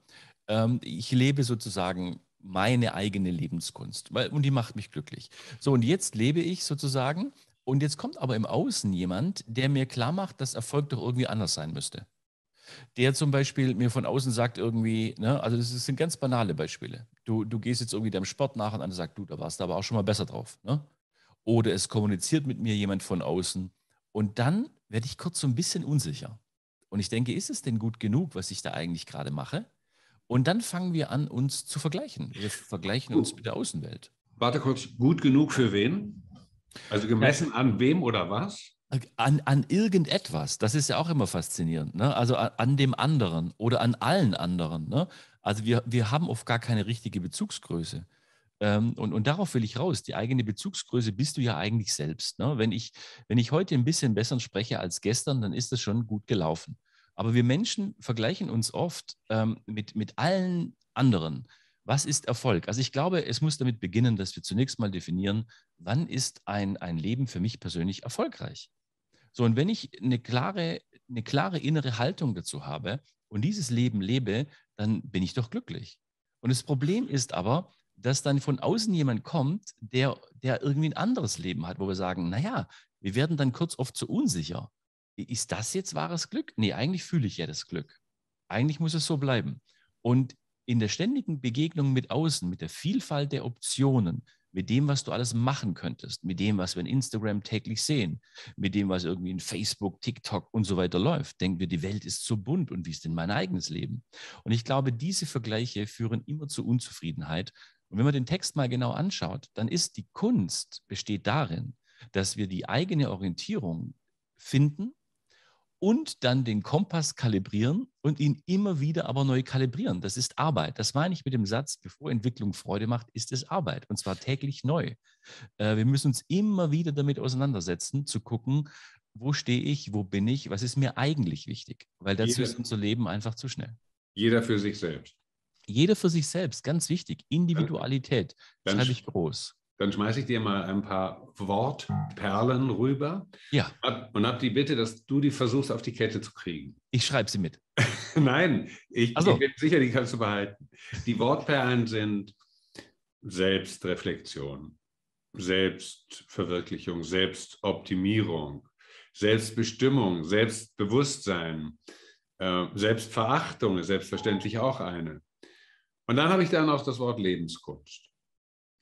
Ähm, ich lebe sozusagen meine eigene Lebenskunst. Und die macht mich glücklich. So, und jetzt lebe ich sozusagen. Und jetzt kommt aber im Außen jemand, der mir klar macht, dass Erfolg doch irgendwie anders sein müsste. Der zum Beispiel mir von außen sagt irgendwie, ne, also das sind ganz banale Beispiele. Du, du gehst jetzt irgendwie deinem Sport nach und einer sagt, du, da warst du aber auch schon mal besser drauf. Ne? Oder es kommuniziert mit mir jemand von außen. Und dann werde ich kurz so ein bisschen unsicher. Und ich denke, ist es denn gut genug, was ich da eigentlich gerade mache? Und dann fangen wir an, uns zu vergleichen. Wir vergleichen uns mit der Außenwelt. Warte kurz, gut genug für wen? Also gemessen an wem oder was? An, an irgendetwas. Das ist ja auch immer faszinierend. Ne? Also an, an, dem anderen oder an allen anderen. Ne? Also wir, wir haben oft gar keine richtige Bezugsgröße. Ähm, und, und darauf will ich raus. Die eigene Bezugsgröße bist du ja eigentlich selbst. Ne? Wenn, ich, wenn ich heute ein bisschen besser spreche als gestern, dann ist das schon gut gelaufen. Aber wir Menschen vergleichen uns oft ähm, mit, mit allen anderen. Was ist Erfolg? Also ich glaube, es muss damit beginnen, dass wir zunächst mal definieren, wann ist ein, ein Leben für mich persönlich erfolgreich? So, und wenn ich eine klare, eine klare innere Haltung dazu habe und dieses Leben lebe, dann bin ich doch glücklich. Und das Problem ist aber, dass dann von außen jemand kommt, der, der irgendwie ein anderes Leben hat, wo wir sagen, naja, wir werden dann kurz oft zu unsicher ist das jetzt wahres Glück? Nee, eigentlich fühle ich ja das Glück. Eigentlich muss es so bleiben. Und in der ständigen Begegnung mit außen, mit der Vielfalt der Optionen, mit dem, was du alles machen könntest, mit dem, was wir in Instagram täglich sehen, mit dem, was irgendwie in Facebook, TikTok und so weiter läuft, denken wir, die Welt ist so bunt und wie ist denn mein eigenes Leben? Und ich glaube, diese Vergleiche führen immer zu Unzufriedenheit. Und wenn man den Text mal genau anschaut, dann ist die Kunst besteht darin, dass wir die eigene Orientierung finden und dann den Kompass kalibrieren und ihn immer wieder aber neu kalibrieren. Das ist Arbeit. Das meine ich mit dem Satz, bevor Entwicklung Freude macht, ist es Arbeit und zwar täglich neu. Äh, wir müssen uns immer wieder damit auseinandersetzen, zu gucken, wo stehe ich, wo bin ich, was ist mir eigentlich wichtig, weil dazu jeder, ist unser Leben einfach zu schnell. Jeder für sich selbst. Jeder für sich selbst, ganz wichtig. Individualität, ganz, schreibe ich groß dann schmeiße ich dir mal ein paar Wortperlen rüber. Ja. Und habe die Bitte, dass du die versuchst, auf die Kette zu kriegen. Ich schreibe sie mit. Nein, ich, also. ich bin sicher, die kannst du behalten. Die Wortperlen sind Selbstreflexion, Selbstverwirklichung, Selbstoptimierung, Selbstbestimmung, Selbstbewusstsein, äh, Selbstverachtung ist selbstverständlich auch eine. Und dann habe ich dann auch das Wort Lebenskunst.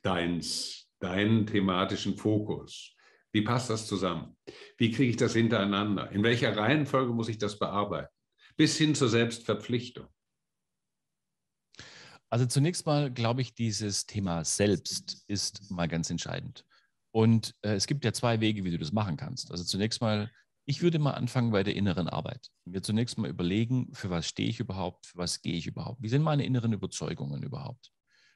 Deins deinen thematischen Fokus. Wie passt das zusammen? Wie kriege ich das hintereinander? In welcher Reihenfolge muss ich das bearbeiten? Bis hin zur Selbstverpflichtung. Also zunächst mal glaube ich, dieses Thema selbst ist mal ganz entscheidend. Und äh, es gibt ja zwei Wege, wie du das machen kannst. Also zunächst mal, ich würde mal anfangen bei der inneren Arbeit. Mir zunächst mal überlegen, für was stehe ich überhaupt, für was gehe ich überhaupt? Wie sind meine inneren Überzeugungen überhaupt?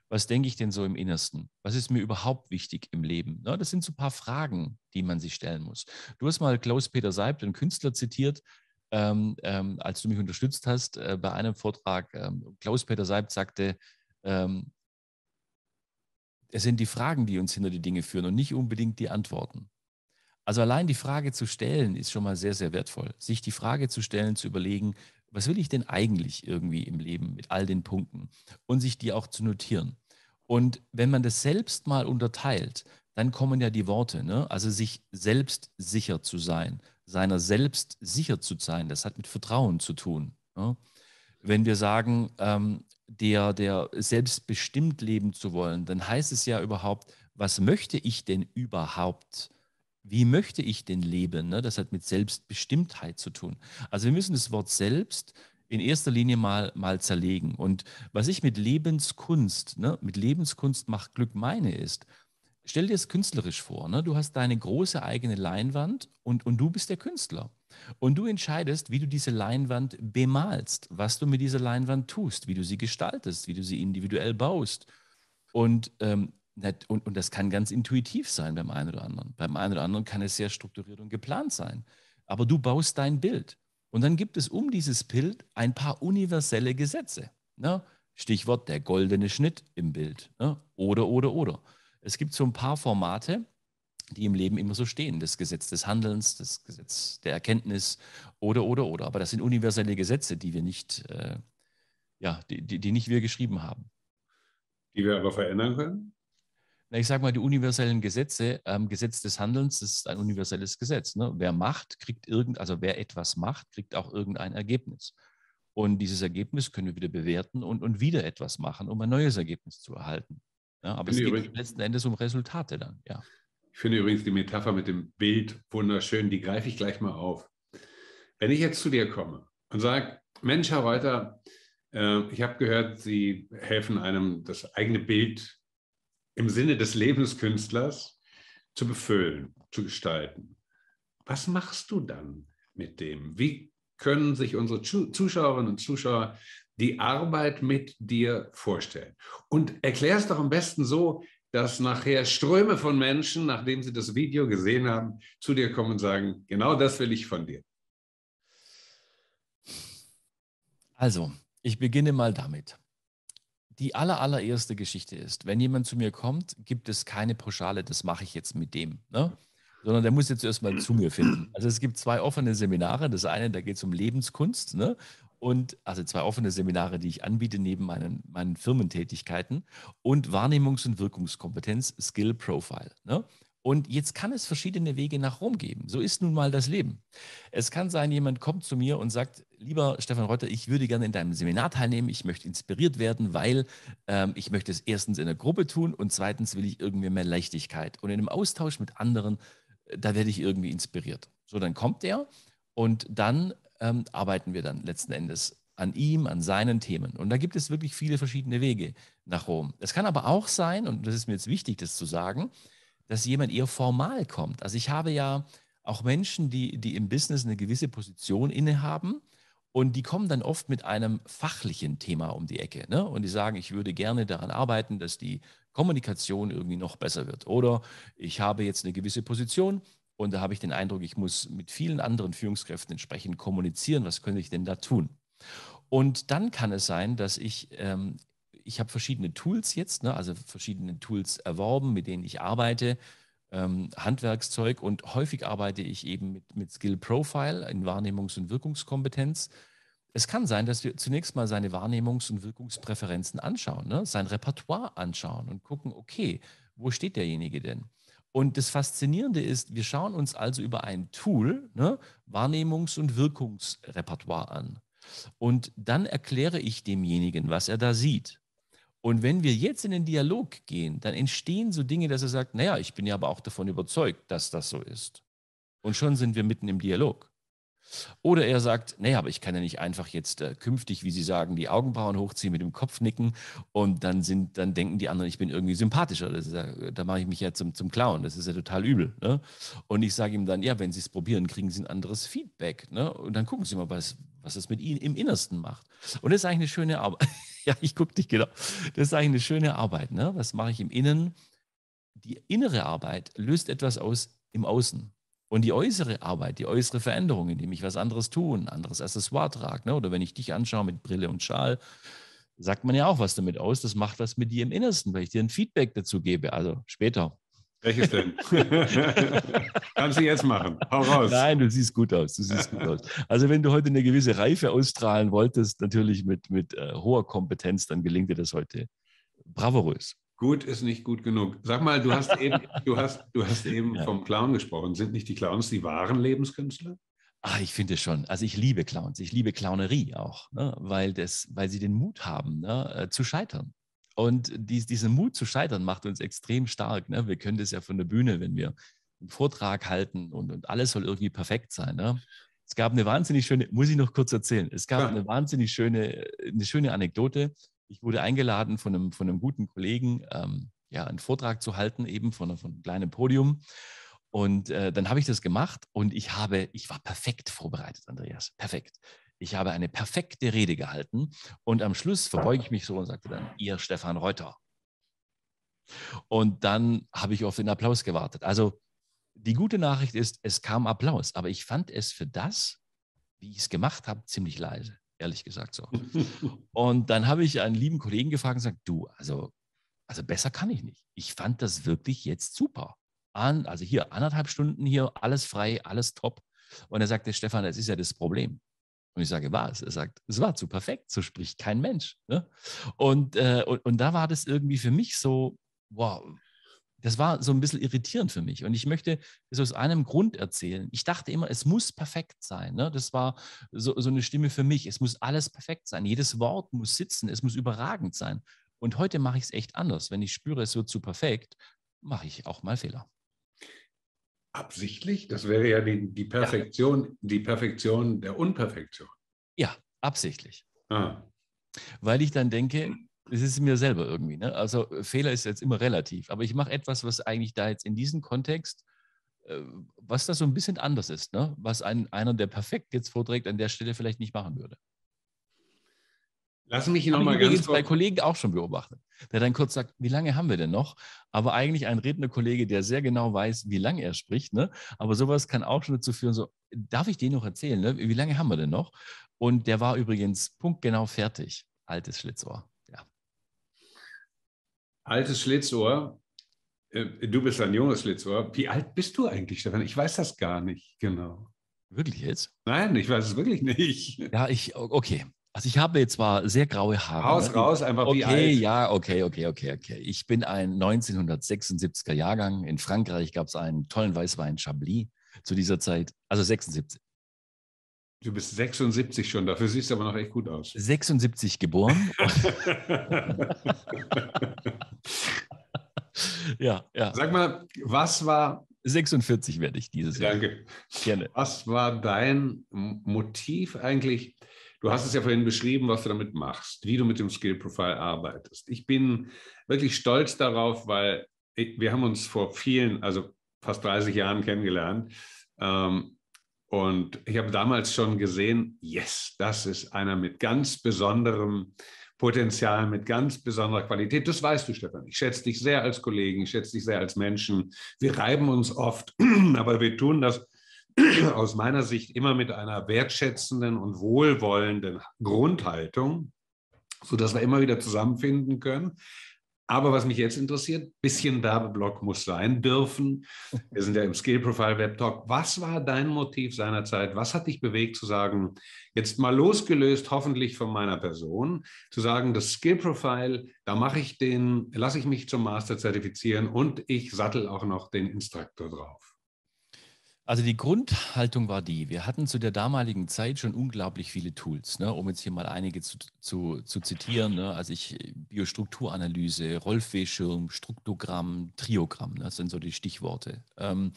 was denke ich denn so im Innersten? Was ist mir überhaupt wichtig im Leben? Na, ne, das sind so ein paar Fragen, die man sich stellen muss. Du hast mal Klaus-Peter Seibt, den Künstler, zitiert, ähm, ähm, als du mich unterstützt hast äh, bei einem Vortrag. Ähm, Klaus-Peter Seibt sagte, ähm, es sind die Fragen, die uns hinter die Dinge führen und nicht unbedingt die Antworten. Also allein die Frage zu stellen ist schon mal sehr, sehr wertvoll. Sich die Frage zu stellen, zu überlegen, was will ich denn eigentlich irgendwie im Leben mit all den Punkten und sich die auch zu notieren. Und wenn man das selbst mal unterteilt, dann kommen ja die Worte, ne? also sich selbst sicher zu sein, seiner selbst sicher zu sein, das hat mit Vertrauen zu tun. Ne? Wenn wir sagen, ähm, der, der selbstbestimmt leben zu wollen, dann heißt es ja überhaupt, was möchte ich denn überhaupt? wie möchte ich denn leben? Ne? Das hat mit Selbstbestimmtheit zu tun. Also wir müssen das Wort selbst in erster Linie mal, mal zerlegen. Und was ich mit Lebenskunst, ne, mit Lebenskunst macht Glück meine ist, stell dir es künstlerisch vor. Ne? Du hast deine große eigene Leinwand und, und du bist der Künstler. Und du entscheidest, wie du diese Leinwand bemalst, was du mit dieser Leinwand tust, wie du sie gestaltest, wie du sie individuell baust. Und ähm, und, und das kann ganz intuitiv sein beim einen oder anderen. Beim einen oder anderen kann es sehr strukturiert und geplant sein. Aber du baust dein Bild. Und dann gibt es um dieses Bild ein paar universelle Gesetze. Ne? Stichwort der goldene Schnitt im Bild. Ne? Oder, oder, oder. Es gibt so ein paar Formate, die im Leben immer so stehen. Das Gesetz des Handelns, das Gesetz der Erkenntnis oder, oder, oder. Aber das sind universelle Gesetze, die wir nicht, äh, ja, die, die, die nicht wir geschrieben haben. Die wir aber verändern können? na, ich sage mal, die universellen Gesetze, ähm, Gesetz des Handelns, das ist ein universelles Gesetz. Ne? Wer macht, kriegt irgend, also wer etwas macht, kriegt auch irgendein Ergebnis. Und dieses Ergebnis können wir wieder bewerten und, und wieder etwas machen, um ein neues Ergebnis zu erhalten. Ja, aber es geht übrigens, letzten Endes um Resultate dann, ja. Ich finde übrigens die Metapher mit dem Bild wunderschön, die greife ich gleich mal auf. Wenn ich jetzt zu dir komme und sage, Mensch, Herr Reuter, äh, ich habe gehört, Sie helfen einem, das eigene Bild im Sinne des Lebenskünstlers zu befüllen, zu gestalten. Was machst du dann mit dem? Wie können sich unsere Zuschauerinnen und Zuschauer die Arbeit mit dir vorstellen? Und erklär es doch am besten so, dass nachher Ströme von Menschen, nachdem sie das Video gesehen haben, zu dir kommen und sagen, genau das will ich von dir. Also, ich beginne mal damit die aller, allererste Geschichte ist, wenn jemand zu mir kommt, gibt es keine Pauschale, das mache ich jetzt mit dem, ne? sondern der muss jetzt erstmal zu mir finden. Also es gibt zwei offene Seminare. Das eine, da geht es um Lebenskunst ne? und also zwei offene Seminare, die ich anbiete neben meinen, meinen Firmentätigkeiten und Wahrnehmungs- und Wirkungskompetenz, Skill Profile. Ne? Und jetzt kann es verschiedene Wege nach Rom geben. So ist nun mal das Leben. Es kann sein, jemand kommt zu mir und sagt, lieber Stefan Reuter, ich würde gerne in deinem Seminar teilnehmen, ich möchte inspiriert werden, weil ähm, ich möchte es erstens in der Gruppe tun und zweitens will ich irgendwie mehr Leichtigkeit. Und in einem Austausch mit anderen, äh, da werde ich irgendwie inspiriert. So, dann kommt er und dann ähm, arbeiten wir dann letzten Endes an ihm, an seinen Themen. Und da gibt es wirklich viele verschiedene Wege nach Rom. Es kann aber auch sein, und das ist mir jetzt wichtig, das zu sagen, dass jemand eher formal kommt. Also ich habe ja auch Menschen, die, die im Business eine gewisse Position innehaben und die kommen dann oft mit einem fachlichen Thema um die Ecke. Ne? Und die sagen, ich würde gerne daran arbeiten, dass die Kommunikation irgendwie noch besser wird. Oder ich habe jetzt eine gewisse Position und da habe ich den Eindruck, ich muss mit vielen anderen Führungskräften entsprechend kommunizieren. Was könnte ich denn da tun? Und dann kann es sein, dass ich ähm, ich habe verschiedene Tools jetzt, ne, also verschiedene Tools erworben, mit denen ich arbeite, ähm, Handwerkszeug und häufig arbeite ich eben mit, mit Skill Profile in Wahrnehmungs- und Wirkungskompetenz. Es kann sein, dass wir zunächst mal seine Wahrnehmungs- und Wirkungspräferenzen anschauen, ne? sein Repertoire anschauen und gucken, okay, wo steht derjenige denn? Und das Faszinierende ist, wir schauen uns also über ein Tool ne, Wahrnehmungs- und Wirkungsrepertoire an. Und dann erkläre ich demjenigen, was er da sieht. Und wenn wir jetzt in den Dialog gehen, dann entstehen so Dinge, dass er sagt, naja, ich bin ja aber auch davon überzeugt, dass das so ist. Und schon sind wir mitten im Dialog. Oder er sagt, naja, aber ich kann ja nicht einfach jetzt äh, künftig, wie Sie sagen, die Augenbrauen hochziehen, mit dem Kopf nicken und dann, sind, dann denken die anderen, ich bin irgendwie sympathischer. Ja, da mache ich mich ja zum, zum Clown. Das ist ja total übel. Ne? Und ich sage ihm dann, ja, wenn Sie es probieren, kriegen Sie ein anderes Feedback. Ne? Und dann gucken Sie mal, was, was es mit ihnen im Innersten macht. Und das ist eigentlich eine schöne Arbeit. ja, ich gucke dich genau. Das ist eigentlich eine schöne Arbeit. Ne? Was mache ich im Innen? Die innere Arbeit löst etwas aus im Außen. Und die äußere Arbeit, die äußere Veränderung, indem ich was anderes tue, ein anderes Accessoire trage, ne? oder wenn ich dich anschaue mit Brille und Schal, sagt man ja auch was damit aus. Das macht was mit dir im Innersten, weil ich dir ein Feedback dazu gebe, also später. Welches denn? Kannst du jetzt machen. Hau raus. Nein, du siehst gut aus. Du siehst gut aus. Also, wenn du heute eine gewisse Reife ausstrahlen wolltest, natürlich mit, mit äh, hoher Kompetenz, dann gelingt dir das heute bravourös. Gut ist nicht gut genug. Sag mal, du hast eben, du hast, du hast eben ja. vom Clown gesprochen. Sind nicht die Clowns die wahren Lebenskünstler? Ah, ich finde schon. Also ich liebe Clowns. Ich liebe Clownerie auch, ne? weil, das, weil sie den Mut haben, ne? Äh, zu scheitern. Und dies, diesen Mut zu scheitern macht uns extrem stark. Ne? Wir können das ja von der Bühne, wenn wir einen Vortrag halten und, und alles soll irgendwie perfekt sein. Ne? Es gab eine wahnsinnig schöne, muss ich noch kurz erzählen, es gab ja. eine wahnsinnig schöne, eine schöne Anekdote. Ich wurde eingeladen von einem, von einem guten Kollegen, ähm, ja, einen Vortrag zu halten, eben von, von einem kleinen Podium. Und äh, dann habe ich das gemacht und ich habe, ich war perfekt vorbereitet, Andreas. Perfekt ich habe eine perfekte Rede gehalten und am Schluss verbeuge ich mich so und sagte dann, ihr Stefan Reuter. Und dann habe ich auf den Applaus gewartet. Also die gute Nachricht ist, es kam Applaus, aber ich fand es für das, wie ich es gemacht habe, ziemlich leise, ehrlich gesagt so. Und dann habe ich einen lieben Kollegen gefragt und gesagt, du, also, also besser kann ich nicht. Ich fand das wirklich jetzt super. An, also hier anderthalb Stunden hier, alles frei, alles top. Und er sagte, Stefan, das ist ja das Problem. Und ich sage, was? Er sagt, es war zu perfekt, so spricht kein Mensch. Ne? Und, äh, und, und da war das irgendwie für mich so, wow, das war so ein bisschen irritierend für mich. Und ich möchte es aus einem Grund erzählen. Ich dachte immer, es muss perfekt sein. Ne? Das war so, so eine Stimme für mich. Es muss alles perfekt sein. Jedes Wort muss sitzen. Es muss überragend sein. Und heute mache ich es echt anders. Wenn ich spüre, es wird zu perfekt, mache ich auch mal Fehler absichtlich? Das wäre ja die, die Perfektion, ja. die Perfektion der Unperfektion. Ja, absichtlich. Ah. Weil ich dann denke, es ist mir selber irgendwie. Ne? Also äh, Fehler ist jetzt immer relativ. Aber ich mache etwas, was eigentlich da jetzt in diesem Kontext, äh, was da so ein bisschen anders ist, ne? was ein, einer, der perfekt jetzt vorträgt, an der Stelle vielleicht nicht machen würde. Lass mich ihn nochmal ganz kurz. bei Kollegen auch schon beobachtet, der dann kurz sagt, wie lange haben wir denn noch? Aber eigentlich ein Rednerkollege, der sehr genau weiß, wie lange er spricht. Ne? Aber sowas kann auch schon dazu führen, so, darf ich den noch erzählen? Ne? Wie lange haben wir denn noch? Und der war übrigens punktgenau fertig. Altes Schlitzohr. Ja. Altes Schlitzohr. Äh, du bist ein junges Schlitzohr. Wie alt bist du eigentlich, Stefan? Ich weiß das gar nicht genau. Wirklich jetzt? Nein, ich weiß es wirklich nicht. Ja, ich, okay. Also ich habe zwar sehr graue Haare. Haus ne? raus, einfach okay, wie alt. Okay, ja, okay, okay, okay, okay. Ich bin ein 1976er Jahrgang. In Frankreich gab es einen tollen Weißwein Chablis zu dieser Zeit. Also 76. Du bist 76 schon, dafür siehst du aber noch echt gut aus. 76 geboren. ja, ja. Sag mal, was war. 46 werde ich dieses Jahr. Danke. Gerne. Was war dein Motiv eigentlich? Du hast es ja vorhin beschrieben, was du damit machst, wie du mit dem Skill Profile arbeitest. Ich bin wirklich stolz darauf, weil wir haben uns vor vielen, also fast 30 Jahren kennengelernt. Ähm, und ich habe damals schon gesehen, yes, das ist einer mit ganz besonderem Potenzial, mit ganz besonderer Qualität. Das weißt du, Stefan. Ich schätze dich sehr als Kollegen, ich schätze dich sehr als Menschen. Wir reiben uns oft, aber wir tun das aus meiner Sicht immer mit einer wertschätzenden und wohlwollenden Grundhaltung, sodass wir immer wieder zusammenfinden können. Aber was mich jetzt interessiert, bisschen Werbeblock muss sein dürfen. Wir sind ja im Skill Profile Web Talk. Was war dein Motiv seinerzeit? Was hat dich bewegt zu sagen, jetzt mal losgelöst hoffentlich von meiner Person, zu sagen, das Skill Profile, da mache ich den, lasse ich mich zum Master zertifizieren und ich sattel auch noch den Instruktor drauf. Also die Grundhaltung war die, wir hatten zu der damaligen Zeit schon unglaublich viele Tools, ne, um jetzt hier mal einige zu, zu, zu zitieren. Ne, also ich Biostrukturanalyse, rolf schirm Struktogramm, Triogramm, ne, das sind so die Stichworte. Ähm,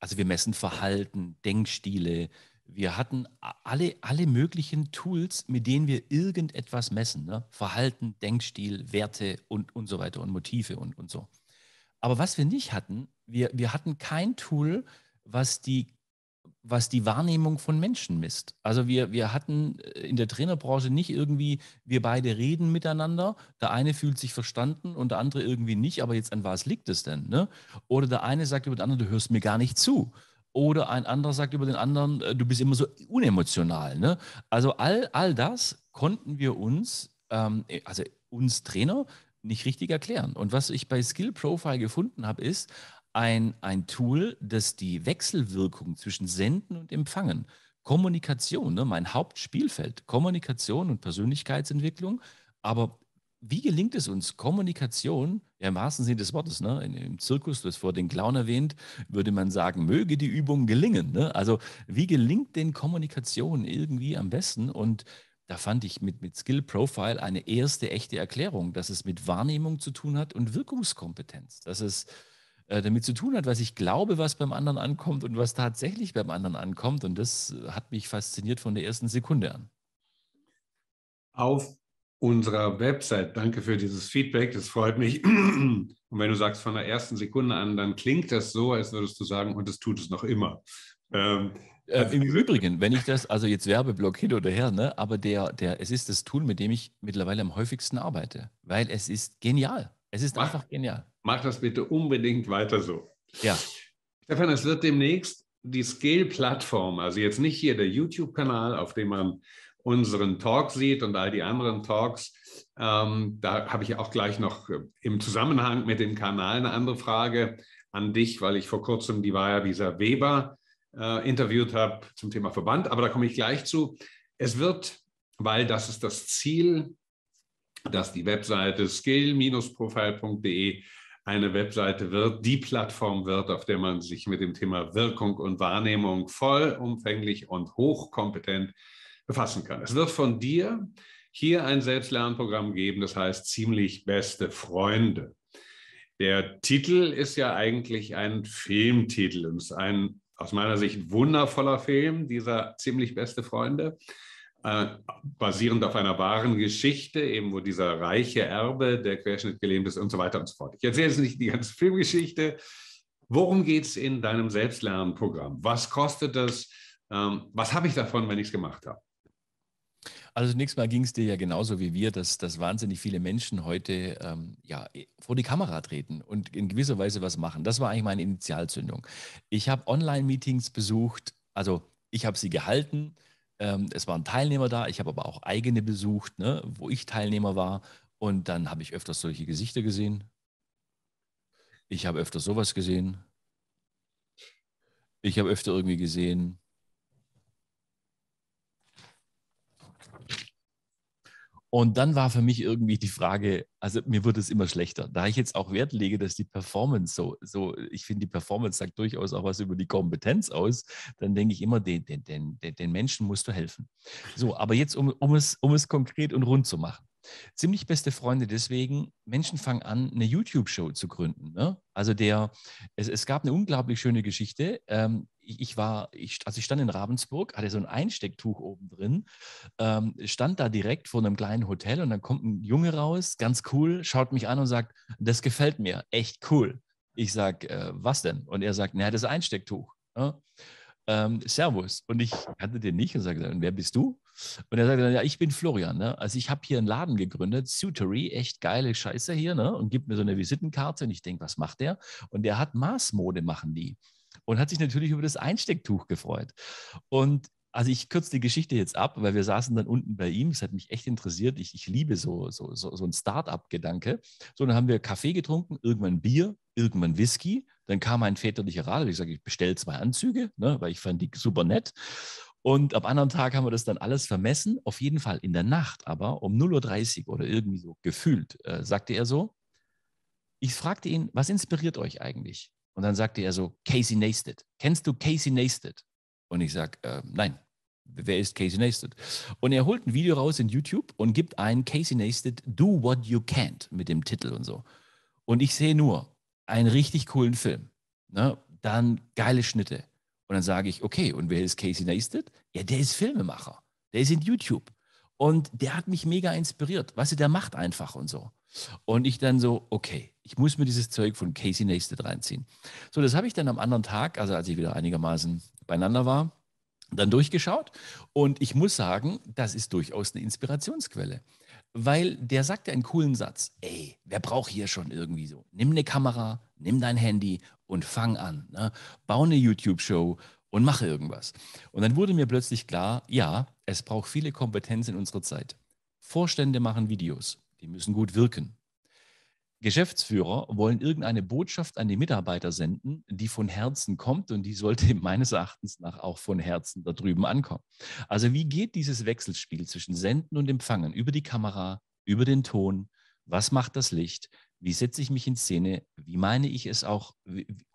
also wir messen Verhalten, Denkstile. Wir hatten alle, alle möglichen Tools, mit denen wir irgendetwas messen. Ne? Verhalten, Denkstil, Werte und, und so weiter und Motive und, und so. Aber was wir nicht hatten, wir, wir hatten kein Tool, was die was die Wahrnehmung von Menschen misst. Also wir, wir hatten äh, in der Trainerbranche nicht irgendwie, wir beide reden miteinander, der eine fühlt sich verstanden und der andere irgendwie nicht, aber jetzt an was liegt es denn? Ne? Oder der eine sagt über den anderen, du hörst mir gar nicht zu. Oder ein anderer sagt über den anderen, äh, du bist immer so unemotional. Ne? Also all, all das konnten wir uns, ähm, äh, also uns Trainer, nicht richtig erklären. Und was ich bei Skill Profile gefunden habe, ist, ein, ein Tool, das die Wechselwirkung zwischen Senden und Empfangen, Kommunikation, ne, mein Hauptspielfeld, Kommunikation und Persönlichkeitsentwicklung, aber wie gelingt es uns, Kommunikation, ja, im wahrsten Sinne des Wortes, ne, im Zirkus, du hast vor den Clown erwähnt, würde man sagen, möge die Übung gelingen. Ne? Also wie gelingt denn Kommunikation irgendwie am besten? Und da fand ich mit, mit Skill Profile eine erste echte Erklärung, dass es mit Wahrnehmung zu tun hat und Wirkungskompetenz, dass es äh, damit zu tun hat, was ich glaube, was beim anderen ankommt und was tatsächlich beim anderen ankommt. Und das äh, hat mich fasziniert von der ersten Sekunde an. Auf unserer Website, danke für dieses Feedback, das freut mich. Und wenn du sagst von der ersten Sekunde an, dann klingt das so, als würdest du sagen, und das tut es noch immer. Ähm, äh, also Im Übrigen, wenn ich das, also jetzt Werbeblock hin oder her, ne, aber der, der, es ist das Tool, mit dem ich mittlerweile am häufigsten arbeite, weil es ist genial. Es ist Ach. einfach genial. Mach das bitte unbedingt weiter so. Ja. Stefan, es wird demnächst die Scale-Plattform, also jetzt nicht hier der YouTube-Kanal, auf dem man unseren Talk sieht und all die anderen Talks. Ähm, da habe ich auch gleich noch äh, im Zusammenhang mit dem Kanal eine andere Frage an dich, weil ich vor kurzem die Vaya Visa Weber äh, interviewt habe zum Thema Verband. Aber da komme ich gleich zu. Es wird, weil das ist das Ziel, dass die Webseite skill-profile.de eine Webseite wird, die Plattform wird, auf der man sich mit dem Thema Wirkung und Wahrnehmung vollumfänglich und hochkompetent befassen kann. Es wird von dir hier ein Selbstlernprogramm geben, das heißt ziemlich beste Freunde. Der Titel ist ja eigentlich ein Filmtitel und ist ein aus meiner Sicht wundervoller Film, dieser ziemlich beste Freunde. Äh, basierend auf einer wahren Geschichte, eben wo dieser reiche Erbe, der Querschnitt gelähmt ist und so weiter und so fort. Ich erzähle jetzt nicht die ganze Filmgeschichte. Worum geht es in deinem Selbstlernprogramm? Was kostet das? Ähm, was habe ich davon, wenn ich es gemacht habe? Also zunächst mal ging es dir ja genauso wie wir, dass, dass wahnsinnig viele Menschen heute ähm, ja, eh, vor die Kamera treten und in gewisser Weise was machen. Das war eigentlich meine Initialzündung. Ich habe Online-Meetings besucht, also ich habe sie gehalten, ähm, es waren Teilnehmer da, ich habe aber auch eigene besucht, ne, wo ich Teilnehmer war. Und dann habe ich öfters solche Gesichter gesehen. Ich habe öfter sowas gesehen. Ich habe öfter irgendwie gesehen, Und dann war für mich irgendwie die Frage, also mir wird es immer schlechter. Da ich jetzt auch Wert lege, dass die Performance so, so ich finde, die Performance sagt durchaus auch was über die Kompetenz aus, dann denke ich immer, den, den, den, den Menschen musst du helfen. So, aber jetzt, um, um, es, um es konkret und rund zu machen. Ziemlich beste Freunde deswegen, Menschen fangen an, eine YouTube-Show zu gründen. Ne? Also der, es, es gab eine unglaublich schöne Geschichte. Ähm, ich, ich war, ich, also ich stand in Ravensburg, hatte so ein Einstecktuch oben drin, ähm, stand da direkt vor einem kleinen Hotel und dann kommt ein Junge raus, ganz cool, schaut mich an und sagt, das gefällt mir, echt cool. Ich sage, äh, was denn? Und er sagt, naja, das Einstecktuch. Ja? Ne? Ähm, Servus. Und ich hatte den nicht und sagte, wer bist du? Und er sagte dann, ja, ich bin Florian. Ne? Also ich habe hier einen Laden gegründet, Sutery, echt geile Scheiße hier, ne? Und gibt mir so eine Visitenkarte und ich denke, was macht der? Und der hat Maßmode, machen die und hat sich natürlich über das Einstecktuch gefreut. Und also ich kürze die Geschichte jetzt ab, weil wir saßen dann unten bei ihm. Es hat mich echt interessiert. Ich, ich liebe so, so, so, so ein Start-up-Gedanke. So, dann haben wir Kaffee getrunken, irgendwann Bier, irgendwann Whisky. Dann kam mein väterlicher Rat. Ich sage, ich bestelle zwei Anzüge, ne, weil ich fand die super nett. Und am anderen Tag haben wir das dann alles vermessen. Auf jeden Fall in der Nacht, aber um 0.30 Uhr oder irgendwie so gefühlt, äh, sagte er so. Ich fragte ihn, was inspiriert euch eigentlich? Und dann sagte er so, Casey Neistat. Kennst du Casey Neistat? Und ich sage, äh, nein, wer ist Casey Neistat? Und er holt ein Video raus in YouTube und gibt ein Casey Neistat, Do What You Can't mit dem Titel und so. Und ich sehe nur einen richtig coolen Film. Ne? Dann geile Schnitte. Und dann sage ich, okay, und wer ist Casey Neistat? Ja, der ist Filmemacher. Der ist in YouTube. Und der hat mich mega inspiriert. Weißt du, der macht einfach und so. Und ich dann so, okay, ich muss mir dieses Zeug von Casey Neistat reinziehen. So, das habe ich dann am anderen Tag, also als ich wieder einigermaßen beieinander war, dann durchgeschaut. Und ich muss sagen, das ist durchaus eine Inspirationsquelle. Weil der sagte einen coolen Satz, ey, wer braucht hier schon irgendwie so? Nimm eine Kamera, nimm dein Handy und fang an. Ne? Bau eine YouTube-Show und mach irgendwas. Und dann wurde mir plötzlich klar, ja, es braucht viele Kompetenzen in unserer Zeit. Vorstände machen Videos, die müssen gut wirken. Geschäftsführer wollen irgendeine Botschaft an die Mitarbeiter senden, die von Herzen kommt und die sollte meines Erachtens nach auch von Herzen da drüben ankommen. Also wie geht dieses Wechselspiel zwischen Senden und Empfangen über die Kamera, über den Ton, was macht das Licht, wie setze ich mich in Szene, wie meine ich es auch,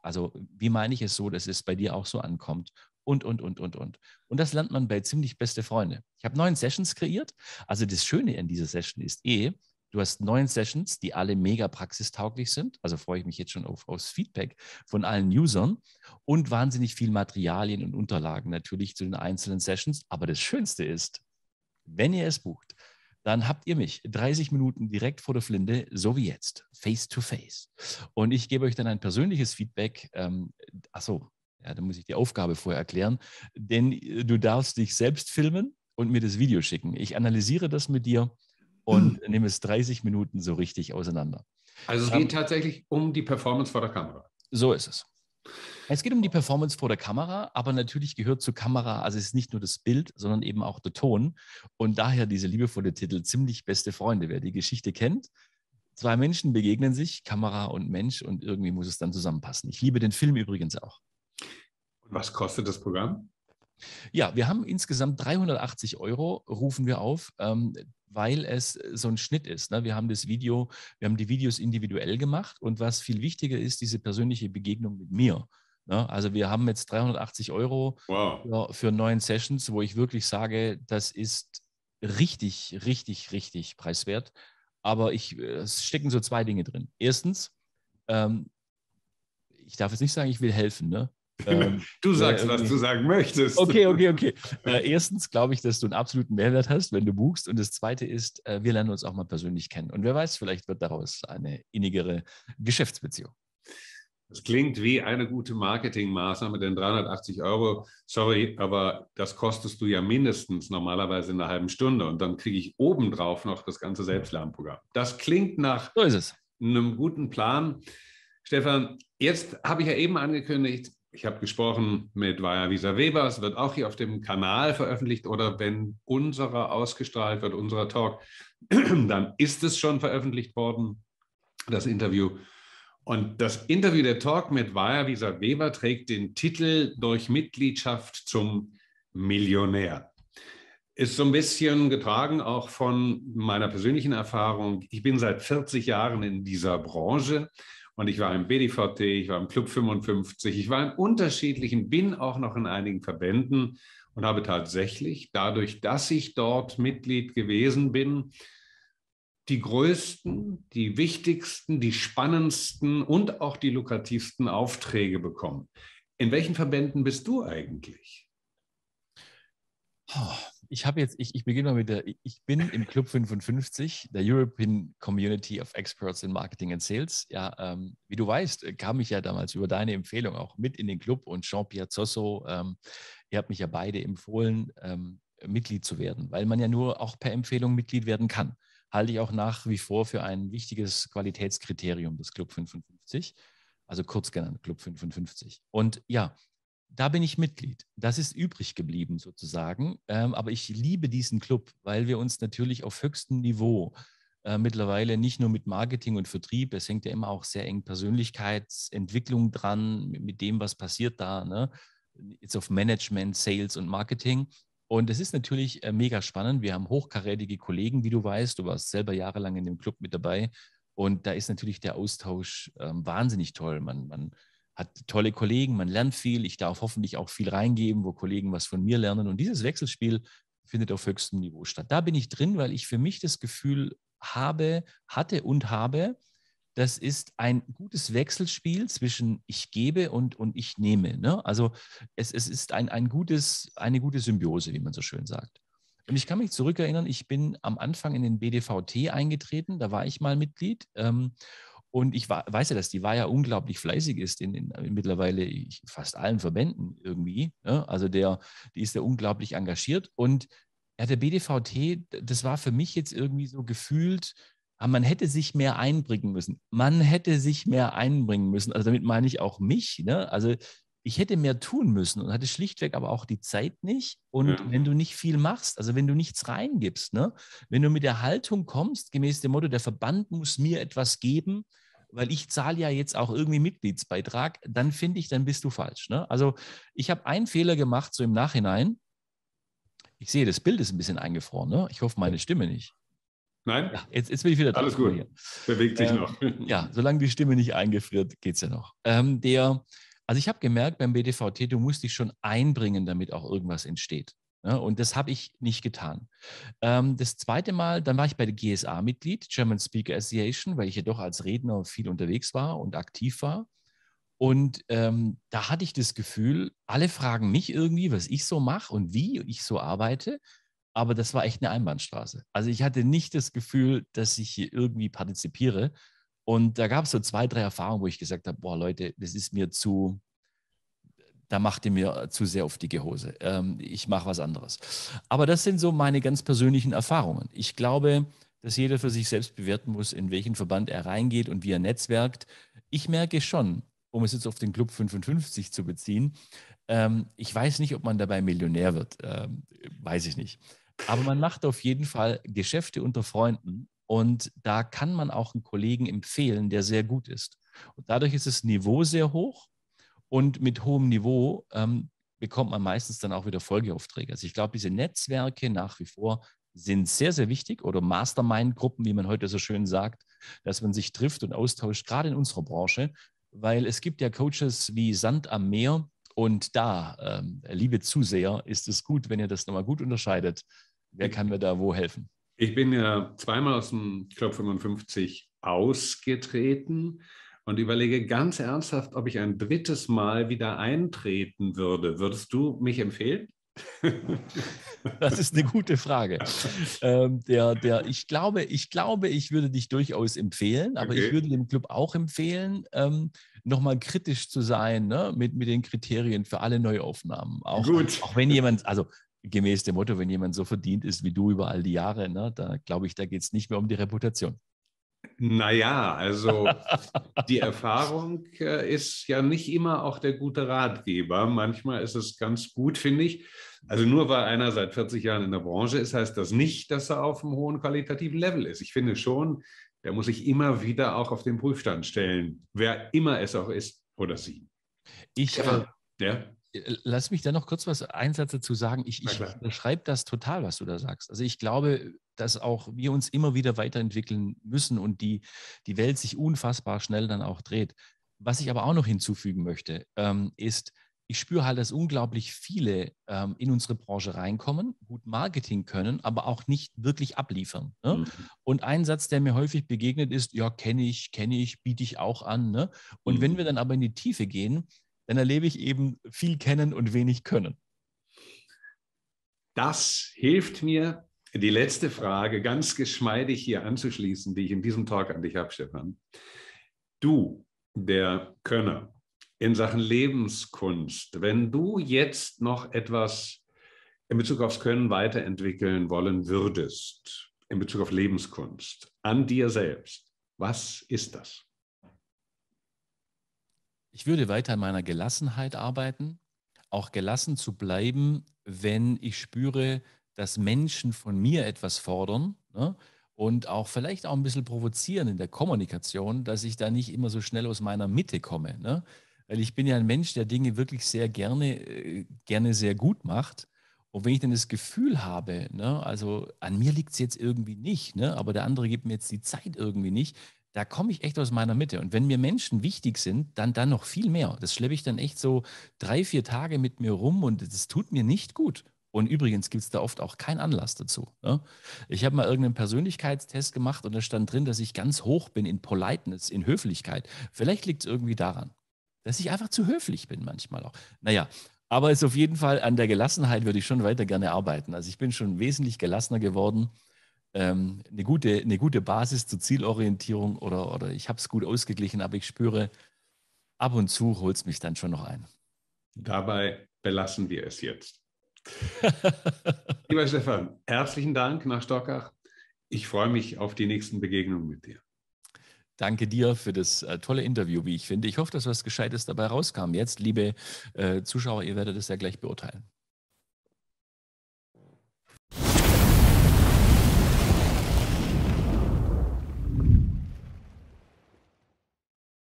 also wie meine ich es so, dass es bei dir auch so ankommt und, und, und, und, und. Und das lernt man bei ziemlich beste Freunde. Ich habe neun Sessions kreiert. Also das Schöne an dieser Session ist eh, Du hast neun Sessions, die alle mega praxistauglich sind. Also freue ich mich jetzt schon auf, aufs Feedback von allen Usern und wahnsinnig viel Materialien und Unterlagen natürlich zu den einzelnen Sessions. Aber das Schönste ist, wenn ihr es bucht, dann habt ihr mich 30 Minuten direkt vor der Flinde, so wie jetzt, face to face. Und ich gebe euch dann ein persönliches Feedback. Ähm, achso, ja, da muss ich die Aufgabe vorher erklären, denn äh, du darfst dich selbst filmen und mir das Video schicken. Ich analysiere das mit dir und hm. nehme es 30 Minuten so richtig auseinander. Also es um, ähm, geht tatsächlich um die Performance vor der Kamera. So ist es. Es geht um die Performance vor der Kamera, aber natürlich gehört zur Kamera, also es ist nicht nur das Bild, sondern eben auch der Ton. Und daher dieser liebevolle Titel, ziemlich beste Freunde. Wer die Geschichte kennt, zwei Menschen begegnen sich, Kamera und Mensch, und irgendwie muss es dann zusammenpassen. Ich liebe den Film übrigens auch. Und was kostet das Programm? Ja, wir haben insgesamt 380 Euro, rufen wir auf, ähm, weil es äh, so ein Schnitt ist. Ne? Wir haben das Video, wir haben die Videos individuell gemacht und was viel wichtiger ist, diese persönliche Begegnung mit mir. Ne? Also wir haben jetzt 380 Euro wow. für, für neun Sessions, wo ich wirklich sage, das ist richtig, richtig, richtig preiswert. Aber ich, äh, es stecken so zwei Dinge drin. Erstens, ähm, ich darf jetzt nicht sagen, ich will helfen, ne? Ähm, du sagst, was du sagen möchtest. Okay, okay, okay. Äh, erstens glaube ich, dass du einen absoluten Mehrwert hast, wenn du buchst. Und das Zweite ist, äh, wir lernen uns auch mal persönlich kennen. Und wer weiß, vielleicht wird daraus eine innigere Geschäftsbeziehung. Das klingt wie eine gute Marketingmaßnahme, denn 380 Euro, sorry, aber das kostest du ja mindestens normalerweise in einer halben Stunde. Und dann kriege ich obendrauf noch das ganze Selbstlernprogramm. Das klingt nach so einem guten Plan. Stefan, jetzt habe ich ja eben angekündigt, ich habe gesprochen mit Vajavisa Weber, es wird auch hier auf dem Kanal veröffentlicht oder wenn unserer ausgestrahlt wird, unserer Talk, dann ist es schon veröffentlicht worden, das Interview. Und das Interview, der Talk mit Vajavisa Weber trägt den Titel Durch Mitgliedschaft zum Millionär. Ist so ein bisschen getragen auch von meiner persönlichen Erfahrung. Ich bin seit 40 Jahren in dieser Branche und ich war im BDVT, ich war im Club 55, ich war in unterschiedlichen, bin auch noch in einigen Verbänden und habe tatsächlich dadurch, dass ich dort Mitglied gewesen bin, die größten, die wichtigsten, die spannendsten und auch die lukrativsten Aufträge bekommen. In welchen Verbänden bist du eigentlich? Ich habe jetzt, ich, ich beginne mal mit der, ich bin im Club 55 der European Community of Experts in Marketing and Sales. Ja, ähm, wie du weißt, äh, kam ich ja damals über deine Empfehlung auch mit in den Club und Jean Piazzosso, ähm, ihr habt mich ja beide empfohlen, ähm, Mitglied zu werden, weil man ja nur auch per Empfehlung Mitglied werden kann. Halte ich auch nach wie vor für ein wichtiges Qualitätskriterium des Club 55, also kurz genannt Club 55. Und ja, da bin ich Mitglied. Das ist übrig geblieben sozusagen. Ähm, aber ich liebe diesen Club, weil wir uns natürlich auf höchstem Niveau äh, mittlerweile nicht nur mit Marketing und Vertrieb, es hängt ja immer auch sehr eng Persönlichkeitsentwicklung dran, mit, mit dem, was passiert da, ne? jetzt auf Management, Sales und Marketing. Und es ist natürlich äh, mega spannend. Wir haben hochkarätige Kollegen, wie du weißt. Du warst selber jahrelang in dem Club mit dabei. Und da ist natürlich der Austausch äh, wahnsinnig toll. Man, man hat tolle Kollegen, man lernt viel, ich darf hoffentlich auch viel reingeben, wo Kollegen was von mir lernen. Und dieses Wechselspiel findet auf höchstem Niveau statt. Da bin ich drin, weil ich für mich das Gefühl habe, hatte und habe, das ist ein gutes Wechselspiel zwischen ich gebe und, und ich nehme. Ne? Also es, es ist ein, ein gutes, eine gute Symbiose, wie man so schön sagt. Und ich kann mich zurückerinnern, ich bin am Anfang in den BDVT eingetreten, da war ich mal Mitglied. Ähm, und ich war, weiß ja, dass die war ja unglaublich fleißig ist in, in, in äh, mittlerweile fast allen Verbänden irgendwie. Ne? Also der, die ist ja unglaublich engagiert. Und ja, der BDVT, das war für mich jetzt irgendwie so gefühlt, ah, man hätte sich mehr einbringen müssen. Man hätte sich mehr einbringen müssen. Also damit meine ich auch mich. Ne? Also ich hätte mehr tun müssen und hatte schlichtweg aber auch die Zeit nicht. Und ja. wenn du nicht viel machst, also wenn du nichts reingibst, ne? wenn du mit der Haltung kommst, gemäß dem Motto, der Verband muss mir etwas geben, weil ich zahle ja jetzt auch irgendwie Mitgliedsbeitrag, dann finde ich, dann bist du falsch. Ne? Also ich habe einen Fehler gemacht, so im Nachhinein. Ich sehe, das Bild ist ein bisschen eingefroren. Ne? Ich hoffe, meine Stimme nicht. Nein? Ja, jetzt, jetzt bin ich wieder da. Alles gut. Bewegt sich ähm, noch. Ja, solange die Stimme nicht eingefriert, geht es ja noch. Ähm, der also ich habe gemerkt beim BDVT, du musst dich schon einbringen, damit auch irgendwas entsteht. Ja, ne? und das habe ich nicht getan. Ähm, das zweite Mal, dann war ich bei der GSA Mitglied, German Speaker Association, weil ich ja doch als Redner viel unterwegs war und aktiv war. Und ähm, da hatte ich das Gefühl, alle fragen mich irgendwie, was ich so mache und wie ich so arbeite. Aber das war echt eine Einbahnstraße. Also ich hatte nicht das Gefühl, dass ich hier irgendwie partizipiere, und da gab es so zwei, drei Erfahrungen, wo ich gesagt habe, boah Leute, das ist mir zu, da macht ihr mir äh, zu sehr auf dicke Hose. Ähm, ich mache was anderes. Aber das sind so meine ganz persönlichen Erfahrungen. Ich glaube, dass jeder für sich selbst bewerten muss, in welchen Verband er reingeht und wie er netzwerkt. Ich merke schon, um es jetzt auf den Club 55 zu beziehen, ähm, ich weiß nicht, ob man dabei Millionär wird. Ähm, weiß ich nicht. Aber man macht auf jeden Fall Geschäfte unter Freunden und da kann man auch einen Kollegen empfehlen, der sehr gut ist. Und dadurch ist das Niveau sehr hoch. Und mit hohem Niveau ähm, bekommt man meistens dann auch wieder Folgeaufträge. Also ich glaube, diese Netzwerke nach wie vor sind sehr, sehr wichtig oder Mastermind-Gruppen, wie man heute so schön sagt, dass man sich trifft und austauscht, gerade in unserer Branche, weil es gibt ja Coaches wie Sand am Meer und da, ähm, liebe Zuseher, ist es gut, wenn ihr das nochmal gut unterscheidet. Wer kann mir da wo helfen? Ich bin ja zweimal aus dem Club 55 ausgetreten und überlege ganz ernsthaft, ob ich ein drittes Mal wieder eintreten würde. Würdest du mich empfehlen? Das ist eine gute Frage. Ähm, der, der, ich, glaube, ich glaube, ich würde dich durchaus empfehlen, aber okay. ich würde dem Club auch empfehlen, ähm, nochmal kritisch zu sein ne, mit, mit den Kriterien für alle Neuaufnahmen. Auch, Gut. auch wenn jemand, also gemäß dem Motto, wenn jemand so verdient ist wie du über all die Jahre, ne, da glaube ich, da geht es nicht mehr um die Reputation. Naja, also die Erfahrung äh, ist ja nicht immer auch der gute Ratgeber. Manchmal ist es ganz gut, finde ich. Also nur weil einer seit 40 Jahren in der Branche ist, heißt das nicht, dass er auf einem hohen qualitativen Level ist. Ich finde schon, der muss sich immer wieder auch auf den Prüfstand stellen, wer immer es auch ist oder sie. Ich, ja. Äh, ja lass mich da noch kurz was Einsatz dazu sagen. Ich, ich beschreibe das total, was du da sagst. Also ich glaube, dass auch wir uns immer wieder weiterentwickeln müssen und die, die Welt sich unfassbar schnell dann auch dreht. Was ich aber auch noch hinzufügen möchte, ähm, ist, ich spüre halt, dass unglaublich viele ähm, in unsere Branche reinkommen, gut Marketing können, aber auch nicht wirklich abliefern. Ne? Mhm. Und ein Satz, der mir häufig begegnet ist, ja, kenne ich, kenne ich, biete ich auch an. Ne? Und mhm. wenn wir dann aber in die Tiefe gehen, dann erlebe ich eben viel kennen und wenig können. Das hilft mir, die letzte Frage ganz geschmeidig hier anzuschließen, die ich in diesem Talk an dich habe, Stefan. Du, der Könner in Sachen Lebenskunst, wenn du jetzt noch etwas in Bezug aufs Können weiterentwickeln wollen würdest, in Bezug auf Lebenskunst, an dir selbst, was ist das? Ich würde weiter an meiner Gelassenheit arbeiten, auch gelassen zu bleiben, wenn ich spüre, dass Menschen von mir etwas fordern ne? und auch vielleicht auch ein bisschen provozieren in der Kommunikation, dass ich da nicht immer so schnell aus meiner Mitte komme. Ne? Weil ich bin ja ein Mensch, der Dinge wirklich sehr gerne, äh, gerne sehr gut macht. Und wenn ich dann das Gefühl habe, ne, also an mir liegt es jetzt irgendwie nicht, ne, aber der andere gibt mir jetzt die Zeit irgendwie nicht, da komme ich echt aus meiner Mitte. Und wenn mir Menschen wichtig sind, dann, dann noch viel mehr. Das schleppe ich dann echt so drei, vier Tage mit mir rum und das tut mir nicht gut. Und übrigens gibt es da oft auch keinen Anlass dazu. Ne? Ich habe mal irgendeinen Persönlichkeitstest gemacht und da stand drin, dass ich ganz hoch bin in Politeness, in Höflichkeit. Vielleicht liegt es irgendwie daran, dass ich einfach zu höflich bin manchmal auch. Naja, aber es ist auf jeden Fall an der Gelassenheit würde ich schon weiter gerne arbeiten. Also ich bin schon wesentlich gelassener geworden. Ähm, eine, gute, eine gute Basis zur Zielorientierung oder, oder ich habe es gut ausgeglichen, aber ich spüre, ab und zu holt es mich dann schon noch ein. Dabei belassen wir es jetzt. Lieber Stefan, herzlichen Dank nach Stockach. Ich freue mich auf die nächsten Begegnungen mit dir. Danke dir für das äh, tolle Interview, wie ich finde. Ich hoffe, dass was Gescheites dabei rauskam. Jetzt, liebe äh, Zuschauer, ihr werdet es ja gleich beurteilen.